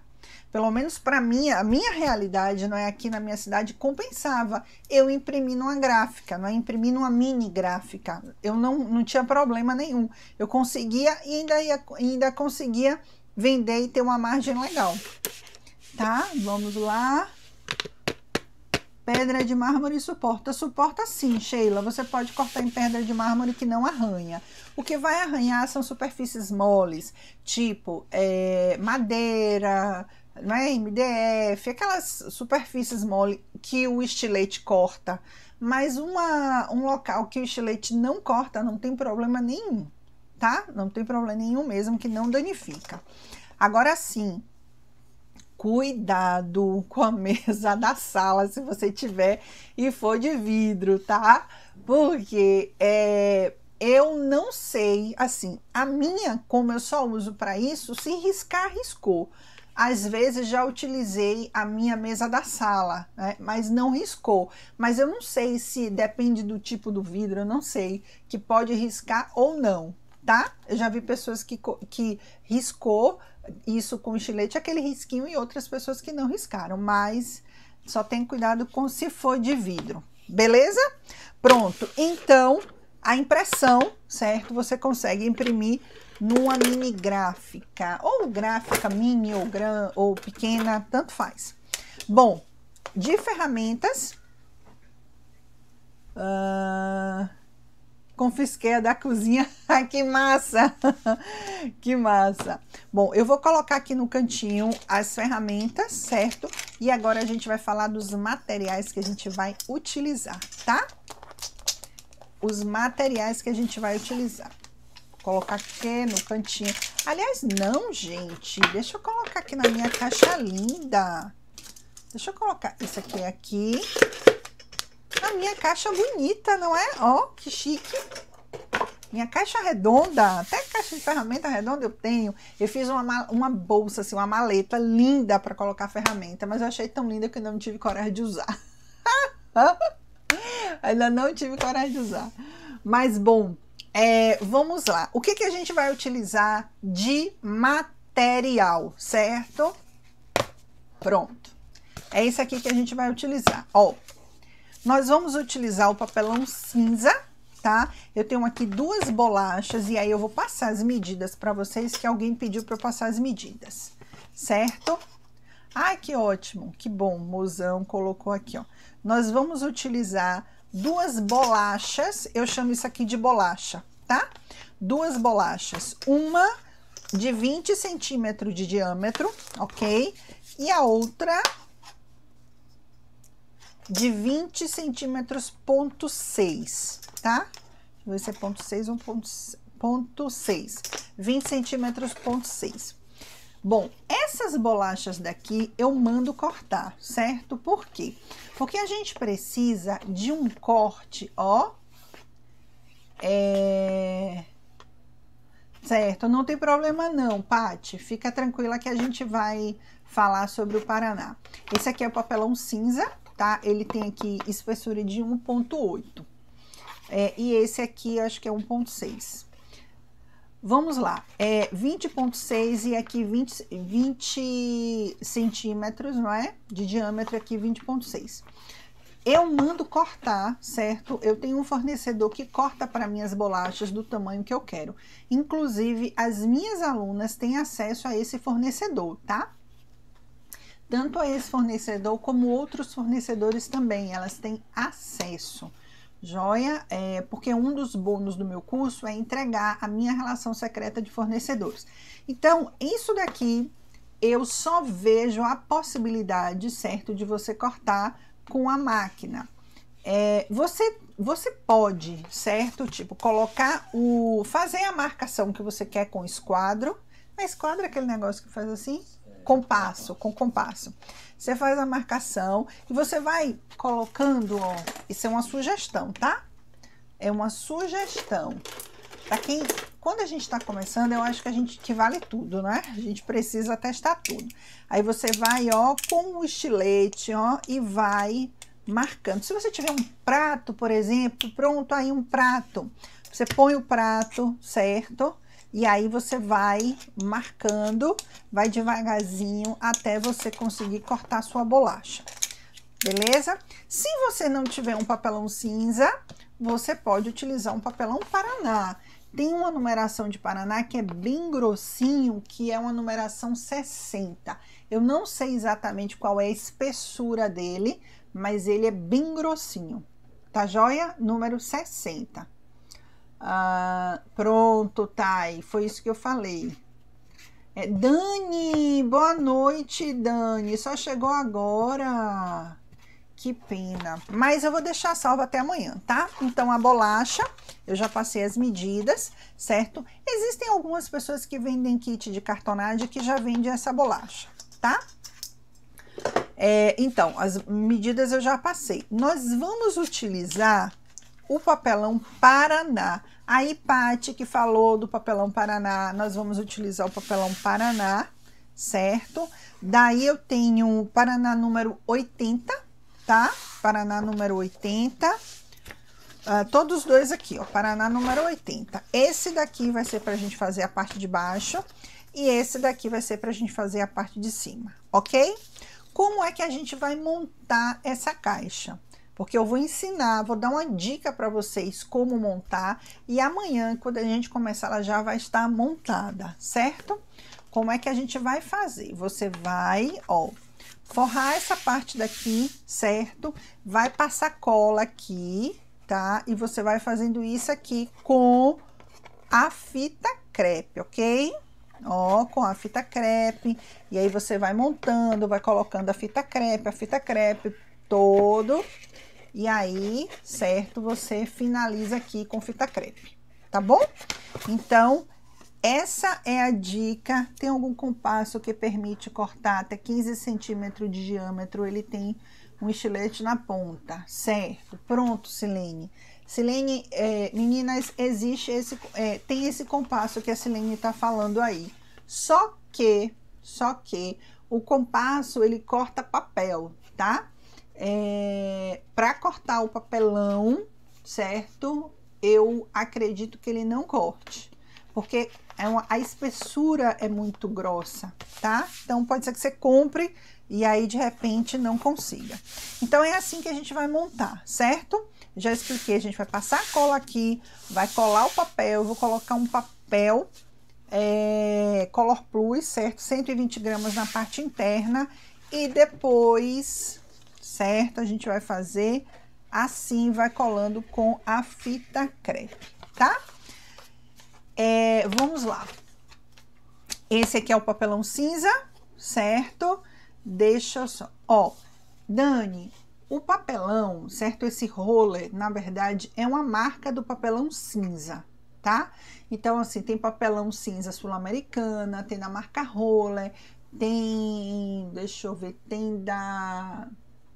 [SPEAKER 1] pelo menos para mim, a minha realidade, não é aqui na minha cidade, compensava eu imprimir numa gráfica, não é imprimir numa mini gráfica. Eu não, não tinha problema nenhum. Eu conseguia e ainda, ia, ainda conseguia vender e ter uma margem legal. Tá? Vamos lá. Pedra de mármore suporta. Suporta sim, Sheila. Você pode cortar em pedra de mármore que não arranha. O que vai arranhar são superfícies moles, tipo é, madeira, né, MDF, aquelas superfícies mole que o estilete corta, mas uma, um local que o estilete não corta não tem problema nenhum, tá? Não tem problema nenhum mesmo que não danifica. Agora sim, cuidado [laughs] com a mesa da sala se você tiver e for de vidro, tá? Porque é, eu não sei, assim, a minha, como eu só uso para isso, se riscar, riscou. Às vezes já utilizei a minha mesa da sala, né? mas não riscou. Mas eu não sei se depende do tipo do vidro, eu não sei, que pode riscar ou não, tá? Eu já vi pessoas que, que riscou isso com estilete, aquele risquinho, e outras pessoas que não riscaram, mas só tem cuidado com se for de vidro, beleza? Pronto, então a impressão, certo? Você consegue imprimir numa mini gráfica, ou gráfica mini ou, gran, ou pequena, tanto faz. Bom, de ferramentas, uh, confisquei a da cozinha, [laughs] que massa, [laughs] que massa. Bom, eu vou colocar aqui no cantinho as ferramentas, certo? E agora a gente vai falar dos materiais que a gente vai utilizar, tá? Os materiais que a gente vai utilizar colocar aqui no cantinho. Aliás, não, gente. Deixa eu colocar aqui na minha caixa linda. Deixa eu colocar isso aqui aqui. Na minha caixa bonita, não é? Ó, que chique. Minha caixa redonda, até caixa de ferramenta redonda eu tenho. Eu fiz uma, uma bolsa, assim, uma maleta linda para colocar ferramenta, mas eu achei tão linda que ainda não tive coragem de usar. [laughs] ainda não tive coragem de usar. Mas, bom, é, vamos lá. O que, que a gente vai utilizar de material, certo? Pronto. É isso aqui que a gente vai utilizar. Ó, nós vamos utilizar o papelão cinza, tá? Eu tenho aqui duas bolachas e aí eu vou passar as medidas para vocês que alguém pediu para eu passar as medidas, certo? Ai, que ótimo, que bom, mozão colocou aqui, ó. Nós vamos utilizar duas bolachas, eu chamo isso aqui de bolacha, tá? Duas bolachas, uma de 20 centímetros de diâmetro, ok? E a outra de 20 centímetros ponto 6, tá? Deixa eu ver se é ponto 6 ou ponto, ponto 6. 20 centímetros ponto 6. Bom, essas bolachas daqui eu mando cortar, certo? Por quê? Porque porque a gente precisa de um corte, ó. É... Certo, não tem problema não, Pati. Fica tranquila que a gente vai falar sobre o Paraná. Esse aqui é o papelão cinza, tá? Ele tem aqui espessura de 1.8. É, e esse aqui, acho que é 1.6. Vamos lá, é 20.6 e aqui 20, 20 centímetros, não é? De diâmetro aqui 20.6. Eu mando cortar, certo? Eu tenho um fornecedor que corta para minhas bolachas do tamanho que eu quero. Inclusive, as minhas alunas têm acesso a esse fornecedor, tá? Tanto a esse fornecedor como outros fornecedores também, elas têm acesso. Joia? É, porque um dos bônus do meu curso é entregar a minha relação secreta de fornecedores. Então, isso daqui eu só vejo a possibilidade, certo, de você cortar com a máquina. É, você, você pode, certo? Tipo, colocar o. fazer a marcação que você quer com esquadro. A esquadra é aquele negócio que faz assim, compasso, com compasso. Você faz a marcação e você vai colocando, ó, isso é uma sugestão, tá? É uma sugestão. Para quem, quando a gente está começando, eu acho que a gente que vale tudo, né? A gente precisa testar tudo. Aí você vai, ó, com o estilete, ó, e vai marcando. Se você tiver um prato, por exemplo, pronto aí um prato, você põe o prato, certo? E aí você vai marcando, vai devagarzinho até você conseguir cortar sua bolacha. Beleza? Se você não tiver um papelão cinza, você pode utilizar um papelão Paraná. Tem uma numeração de Paraná que é bem grossinho, que é uma numeração 60. Eu não sei exatamente qual é a espessura dele, mas ele é bem grossinho. Tá joia? Número 60. Ah, pronto, Thay, foi isso que eu falei. É, Dani, boa noite, Dani. Só chegou agora. Que pena. Mas eu vou deixar salvo até amanhã, tá? Então, a bolacha, eu já passei as medidas, certo? Existem algumas pessoas que vendem kit de cartonagem que já vendem essa bolacha, tá? É, então, as medidas eu já passei. Nós vamos utilizar o papelão Paraná. Aí, Pati, que falou do papelão Paraná, nós vamos utilizar o papelão Paraná, certo? Daí eu tenho o Paraná número 80, tá? Paraná número 80. Uh, ah, todos os dois aqui, ó, Paraná número 80. Esse daqui vai ser para a gente fazer a parte de baixo e esse daqui vai ser para a gente fazer a parte de cima, ok? Como é que a gente vai montar essa caixa? porque eu vou ensinar, vou dar uma dica para vocês como montar e amanhã, quando a gente começar, ela já vai estar montada, certo? Como é que a gente vai fazer? Você vai, ó, forrar essa parte daqui, certo? Vai passar cola aqui, tá? E você vai fazendo isso aqui com a fita crepe, ok? Ó, com a fita crepe, e aí você vai montando, vai colocando a fita crepe, a fita crepe todo e aí, certo, você finaliza aqui com fita crepe, tá bom? Então, essa é a dica. Tem algum compasso que permite cortar até 15 centímetros de diâmetro? Ele tem um estilete na ponta, certo? Pronto, Silene. Silene, é, meninas, existe esse, é, tem esse compasso que a Silene está falando aí. Só que, só que o compasso ele corta papel, tá? É, para cortar o papelão, certo? Eu acredito que ele não corte, porque é uma, a espessura é muito grossa, tá? Então pode ser que você compre e aí de repente não consiga. Então é assim que a gente vai montar, certo? Já expliquei, a gente vai passar a cola aqui, vai colar o papel, eu vou colocar um papel é, Color Plus, certo? 120 gramas na parte interna e depois certo? A gente vai fazer assim, vai colando com a fita crepe, tá? É, vamos lá. Esse aqui é o papelão cinza, certo? Deixa eu só... Ó, Dani, o papelão, certo? Esse roller, na verdade, é uma marca do papelão cinza, tá? Então, assim, tem papelão cinza sul-americana, tem da marca roller, tem... Deixa eu ver, tem da...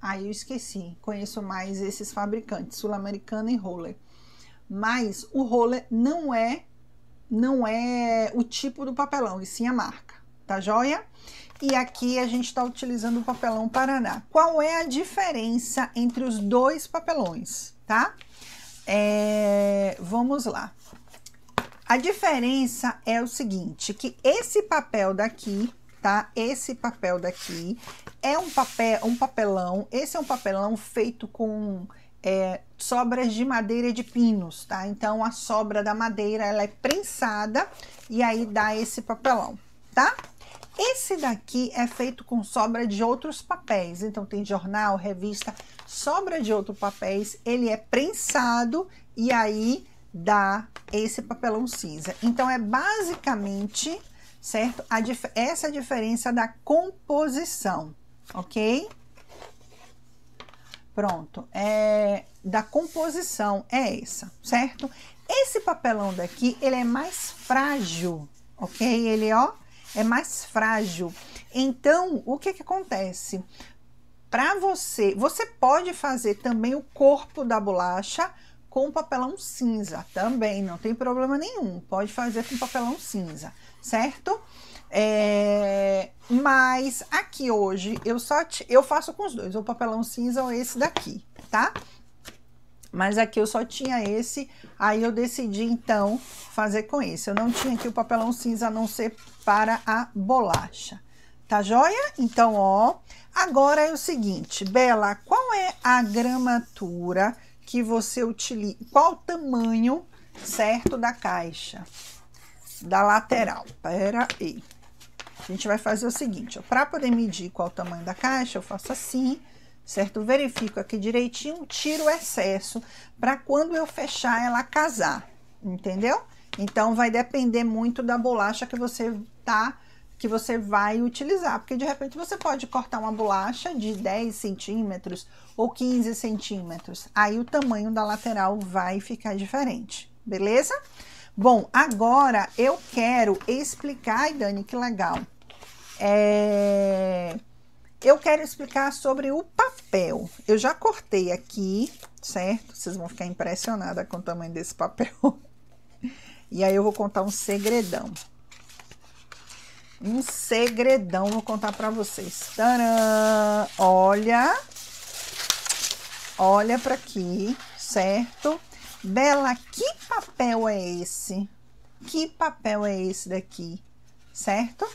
[SPEAKER 1] Aí eu esqueci, conheço mais esses fabricantes, Sul-Americana e Roller. Mas o roller não é não é o tipo do papelão, e sim a marca, tá joia? E aqui a gente está utilizando o papelão Paraná. Qual é a diferença entre os dois papelões, tá? É, vamos lá. A diferença é o seguinte, que esse papel daqui tá? Esse papel daqui é um papel, um papelão. Esse é um papelão feito com é, sobras de madeira de pinos, tá? Então a sobra da madeira ela é prensada e aí dá esse papelão, tá? Esse daqui é feito com sobra de outros papéis, então tem jornal, revista, sobra de outros papéis, ele é prensado e aí dá esse papelão cinza. Então é basicamente certo? A essa é a diferença da composição, ok? Pronto, é, da composição é essa, certo? Esse papelão daqui, ele é mais frágil, ok? Ele, ó, é mais frágil. Então, o que que acontece? Para você, você pode fazer também o corpo da bolacha com papelão cinza também, não tem problema nenhum. Pode fazer com papelão cinza, certo? É, mas aqui hoje eu só te, eu faço com os dois, o papelão cinza ou esse daqui, tá? Mas aqui eu só tinha esse, aí eu decidi então fazer com esse. Eu não tinha aqui o papelão cinza a não ser para a bolacha. Tá joia? Então, ó, agora é o seguinte, Bela, qual é a gramatura que você utiliza? Qual o tamanho certo da caixa? da lateral. Pera tá? aí. A gente vai fazer o seguinte, para poder medir qual o tamanho da caixa, eu faço assim, certo? Verifico aqui direitinho, tiro o excesso para quando eu fechar ela casar, entendeu? Então, vai depender muito da bolacha que você tá que você vai utilizar, porque de repente você pode cortar uma bolacha de 10 centímetros ou 15 centímetros, aí o tamanho da lateral vai ficar diferente, beleza? Beleza? Bom, agora eu quero explicar, ai Dani, que legal. É... Eu quero explicar sobre o papel. Eu já cortei aqui, certo? Vocês vão ficar impressionadas com o tamanho desse papel. [laughs] E aí eu vou contar um segredão. Um segredão vou contar para vocês. Tcharam! Olha, olha para aqui, certo? Bela, que papel é esse? Que papel é esse daqui? Certo?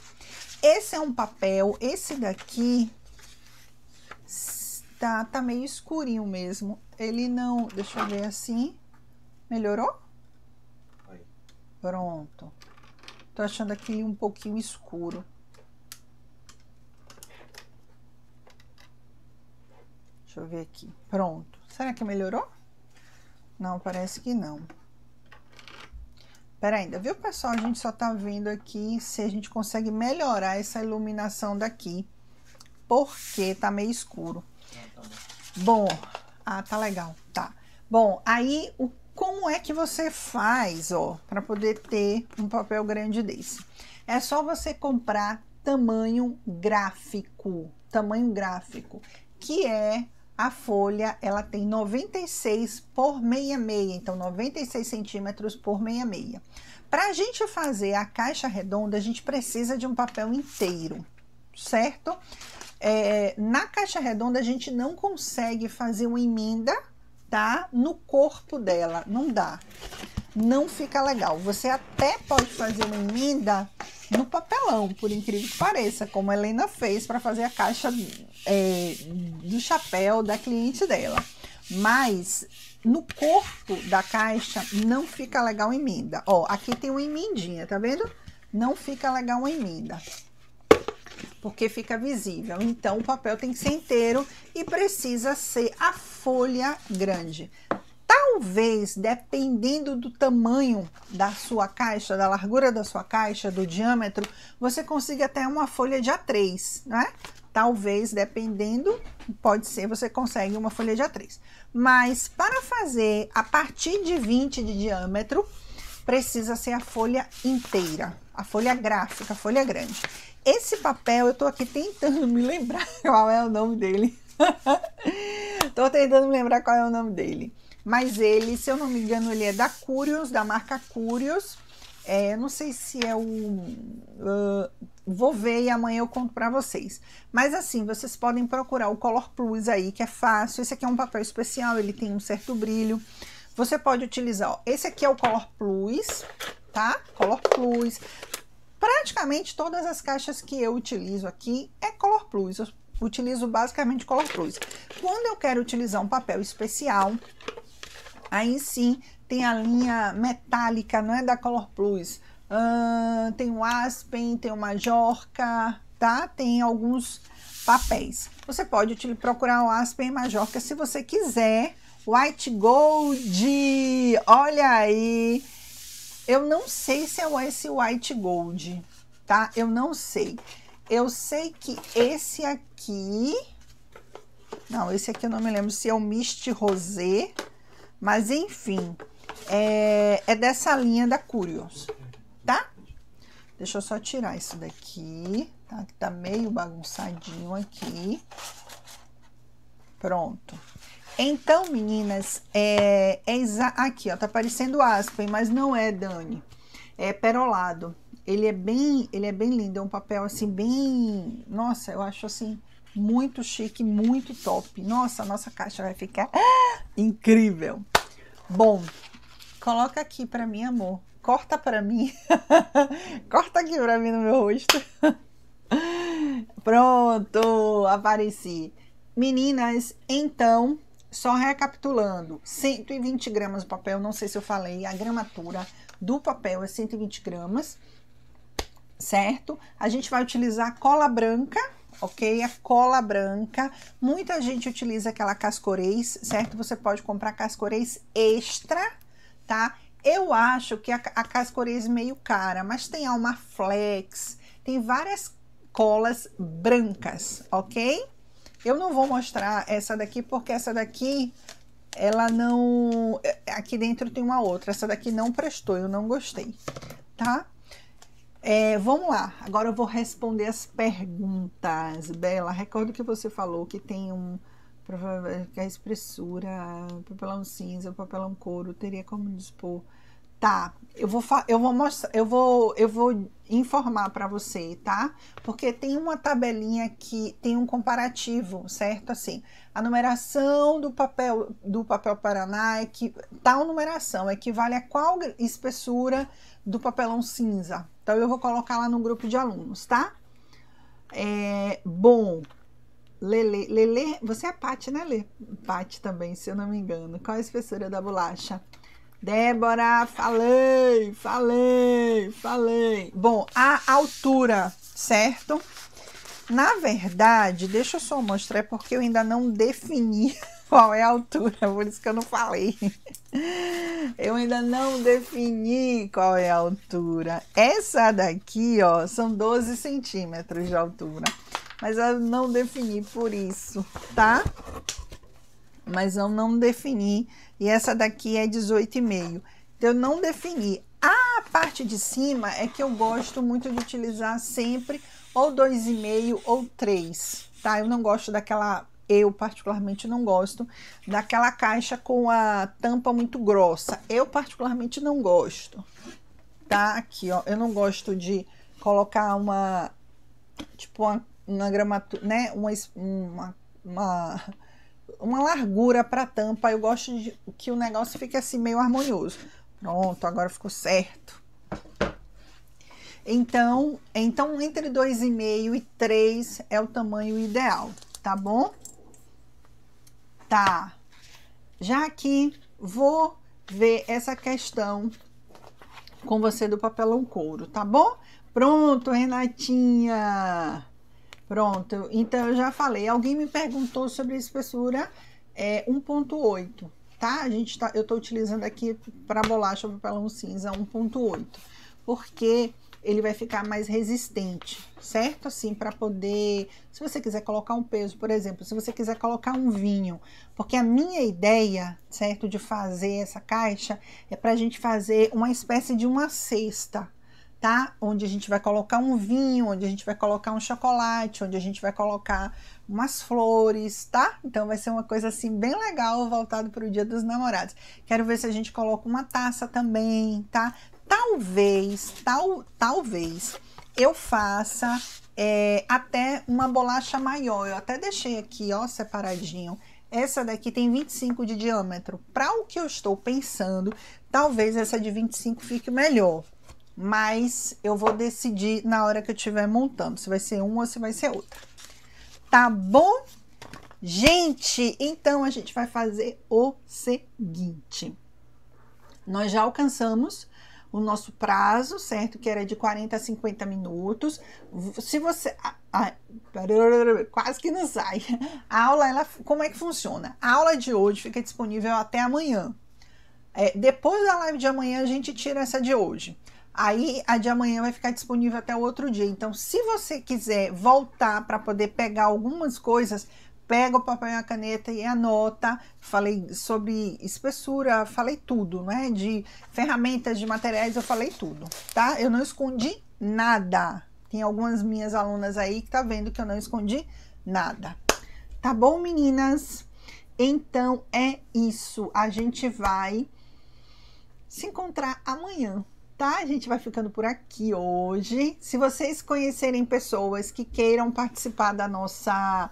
[SPEAKER 1] Esse é um papel, esse daqui tá, tá meio escurinho mesmo. Ele não... Deixa eu ver assim. Melhorou? Pronto. Tô achando aqui um pouquinho escuro. Deixa eu ver aqui. Pronto. Será que melhorou? Não, parece que não. Pera ainda, viu, pessoal? A gente só tá vendo aqui se a gente consegue melhorar essa iluminação daqui. Porque tá meio escuro. Ah, tá bom. bom, ah, tá legal, tá. Bom, aí o como é que você faz, ó, para poder ter um papel grande desse? É só você comprar tamanho gráfico, tamanho gráfico, que é a folha ela tem 96 por 66, então 96 centímetros por 66. Para a gente fazer a caixa redonda, a gente precisa de um papel inteiro, certo? É, na caixa redonda, a gente não consegue fazer uma emenda tá no corpo dela. Não dá. Não fica legal. Você até pode fazer uma emenda no papelão, por incrível que pareça, como a Helena fez para fazer a caixa é, do chapéu da cliente dela. Mas no corpo da caixa não fica legal emenda. Ó, aqui tem uma emendinha, tá vendo? Não fica legal uma emenda porque fica visível. Então, o papel tem que ser inteiro e precisa ser a folha grande. Talvez, dependendo do tamanho da sua caixa, da largura da sua caixa, do diâmetro, você consiga até uma folha de A3, não é? Talvez, dependendo, pode ser, você consegue uma folha de A3. Mas, para fazer a partir de 20 de diâmetro, precisa ser a folha inteira, a folha gráfica, a folha grande. Esse papel, eu estou aqui tentando me lembrar [laughs] qual é o nome dele. Estou [laughs] tentando me lembrar qual é o nome dele. Mas ele, se eu não me engano, ele é da Curios, da marca Curios. É, não sei se é o. Uh, vou ver e amanhã eu conto para vocês. Mas assim, vocês podem procurar o Color Plus aí, que é fácil. Esse aqui é um papel especial, ele tem um certo brilho. Você pode utilizar, ó, esse aqui é o Color Plus, tá? Color Plus. Praticamente todas as caixas que eu utilizo aqui é Color Plus. Eu utilizo basicamente Color Plus. Quando eu quero utilizar um papel especial, aí sim tem a linha metálica, não é da Color Plus. Uh, tem o Aspen, tem o Majorca, tá? Tem alguns papéis. Você pode procurar o Aspen Majorca se você quiser. White Gold, olha aí! Eu não sei se é esse White Gold, tá? Eu não sei. Eu sei que esse aqui... Não, esse aqui eu não me lembro se é o Mist Rosé, mas enfim, é, é dessa linha da Curios, tá? Deixa eu só tirar isso daqui, tá? Que tá meio bagunçadinho aqui. Pronto. Então, meninas, é, é aqui, ó, tá parecendo aspen, mas não é, Dani. É perolado. Ele é bem, ele é bem lindo, é um papel assim bem, nossa, eu acho assim muito chique, muito top. Nossa, nossa caixa vai ficar [gasps] incrível. Bom, coloca aqui para mim, amor. Corta para mim. [laughs] Corta aqui para mim no meu rosto. [laughs] Pronto, apareci. Meninas, então só recapitulando, 120 gramas de papel, não sei se eu falei, a gramatura do papel é 120 gramas, certo? A gente vai utilizar cola branca, ok? A é cola branca, muita gente utiliza aquela cascoreis, certo? Você pode comprar cascoreis extra, tá? Eu acho que a, a é meio cara, mas tem a Alma Flex, tem várias colas brancas, ok? Eu não vou mostrar essa daqui porque essa daqui ela não é, aqui dentro tem uma outra, essa daqui não prestou, eu não gostei, tá? É, vamos lá, agora eu vou responder as perguntas. Bela, recordo que você falou que tem um que a expressura, papelão cinza, papelão couro, teria como dispor Tá, eu vou eu vou mostrar, eu vou eu vou informar para você, tá? Porque tem uma tabelinha que tem um comparativo, certo? Assim, a numeração do papel do papel Paraná é que tal numeração equivale a qual espessura do papelão cinza. Então eu vou colocar lá no grupo de alunos, tá? É, bom, Lele, Lele, você é Pati, né, Lele? Pati também, se eu não me engano. Qual a espessura da bolacha? Débora, falei, falei, falei. Bom, a altura, certo? Na verdade, deixa eu só mostrar, é porque eu ainda não defini [laughs] qual é a altura, por isso que eu não falei. [laughs] Eu ainda não defini qual é a altura. Essa daqui, ó, são 12 centímetros de altura. Mas eu não defini por isso, tá? Tá? mas eu não defini. E essa daqui é 18,5. Então, eu não defini. A parte de cima é que eu gosto muito de utilizar sempre ou 2,5 ou 3, tá? Eu não gosto daquela, eu particularmente não gosto daquela caixa com a tampa muito grossa. Eu particularmente não gosto, tá? Aqui, ó, eu não gosto de colocar uma, tipo uma, uma gramatura, né? Uma, uma, uma uma largura para a tampa. Eu gosto de, que o negócio fique assim meio harmonioso. Pronto, agora ficou certo. Então, então entre 2,5 e 3 é o tamanho ideal, tá bom? Tá. Já aqui, vou ver essa questão com você do papelão couro, tá bom? Pronto, Renatinha! Pronto, então eu já falei. Alguém me perguntou sobre a espessura é, 1.8, tá? A gente tá, eu tô utilizando aqui para bolacha papelão cinza 1.8, porque ele vai ficar mais resistente, certo? Assim, para poder, se você quiser colocar um peso, por exemplo, se você quiser colocar um vinho, porque a minha ideia, certo, de fazer essa caixa é para a gente fazer uma espécie de uma cesta, tá? Onde a gente vai colocar um vinho, onde a gente vai colocar um chocolate, onde a gente vai colocar umas flores, tá? Então vai ser uma coisa assim bem legal voltado para o Dia dos Namorados. Quero ver se a gente coloca uma taça também, tá? Talvez, tal, talvez eu faça é, até uma bolacha maior. Eu até deixei aqui, ó, separadinho. Essa daqui tem 25 de diâmetro. Para o que eu estou pensando, talvez essa de 25 fique melhor, mas eu vou decidir na hora que eu estiver montando, se vai ser uma ou se vai ser outra. Tá bom? Gente, então a gente vai fazer o seguinte. Nós já alcançamos o nosso prazo, certo? Que era de 40 a 50 minutos. Se você. quase que não sai. A aula, ela, como é que funciona? A aula de hoje fica disponível até amanhã. É, depois da live de amanhã, a gente tira essa de hoje. Aí a de amanhã vai ficar disponível até o outro dia. Então, se você quiser voltar para poder pegar algumas coisas, pega o papel e a caneta e anota. Falei sobre espessura, falei tudo, né? De ferramentas, de materiais, eu falei tudo, tá? Eu não escondi nada. Tem algumas minhas alunas aí que tá vendo que eu não escondi nada. Tá bom, meninas? Então é isso. A gente vai se encontrar amanhã tá? A gente vai ficando por aqui hoje. Se vocês conhecerem pessoas que queiram participar da nossa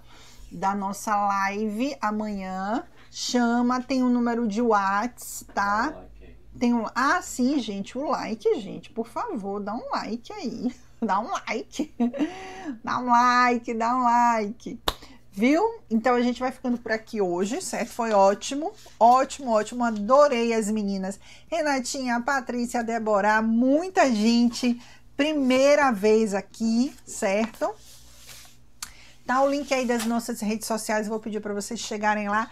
[SPEAKER 1] da nossa live amanhã, chama, tem o um número de Whats, tá? Tem um Ah, sim, gente, o like, gente, por favor, dá um like aí. [laughs] [laughs] Dá um like. dá um like, dá um like. Viu? Então a gente vai ficando por aqui hoje, certo? Foi ótimo, ótimo, ótimo. Adorei as meninas. Renatinha, Patrícia, Débora, muita gente. Primeira vez aqui, certo? Tá o link aí das nossas redes sociais. Vou pedir para vocês chegarem lá.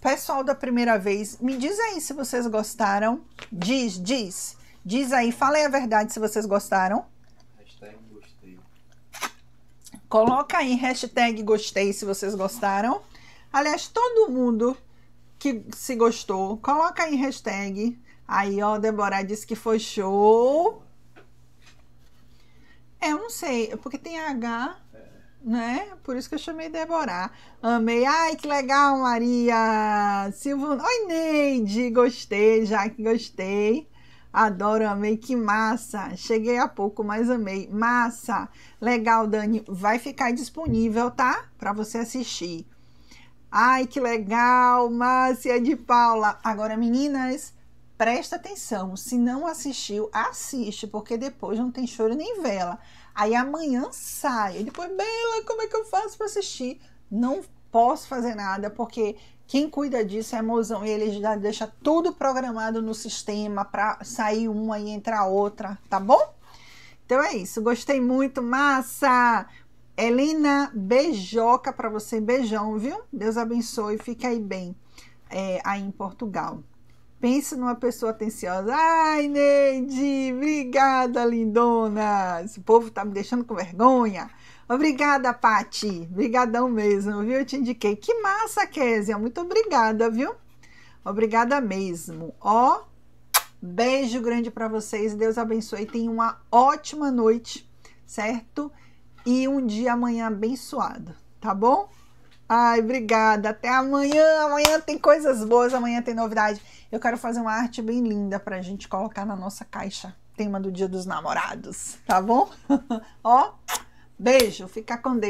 [SPEAKER 1] Pessoal da primeira vez, me diz aí se vocês gostaram. Diz, diz. Diz aí, falem a verdade se vocês gostaram. Coloca aí hashtag gostei se vocês gostaram. Aliás, todo mundo que se gostou, coloca aí hashtag. Aí, ó, Deborah disse que foi show. É, eu não sei, é porque tem H, né? Por isso que eu chamei Deborah. Amei. Ai, que legal, Maria. Silvano. Oi, Neide. Gostei, já que gostei. Adoro, amei, que massa! Cheguei há pouco, mas amei. Massa! Legal, Dani. Vai ficar disponível, tá? Para você assistir. Ai, que legal, Márcia de Paula. Agora, meninas, presta atenção. Se não assistiu, assiste, porque depois não tem choro nem vela. Aí amanhã sai. E depois, Bela, como é que eu faço para assistir? Não posso fazer nada, porque quem cuida disso é mozão e ele já deixa tudo programado no sistema para sair uma e entrar outra, tá bom? Então é isso, gostei muito, massa! Helena, beijoca para você, beijão, viu? Deus abençoe, fique aí bem, é, aí em Portugal. Pense numa pessoa atenciosa. Ai, Neide, obrigada, lindona. Esse povo tá me deixando com vergonha. Obrigada, Pati. Obrigadão mesmo, viu? Eu te indiquei. Que massa, Késia. Muito obrigada, viu? Obrigada mesmo. Ó, beijo grande para vocês. Deus abençoe. Tenham uma ótima noite, certo? E um dia amanhã abençoado, tá bom? Ai, obrigada. Até amanhã. Amanhã tem coisas boas, amanhã tem novidade. Eu quero fazer uma arte bem linda pra gente colocar na nossa caixa tema do Dia dos Namorados, tá bom? [laughs] Ó, Beijo, fica com Deus.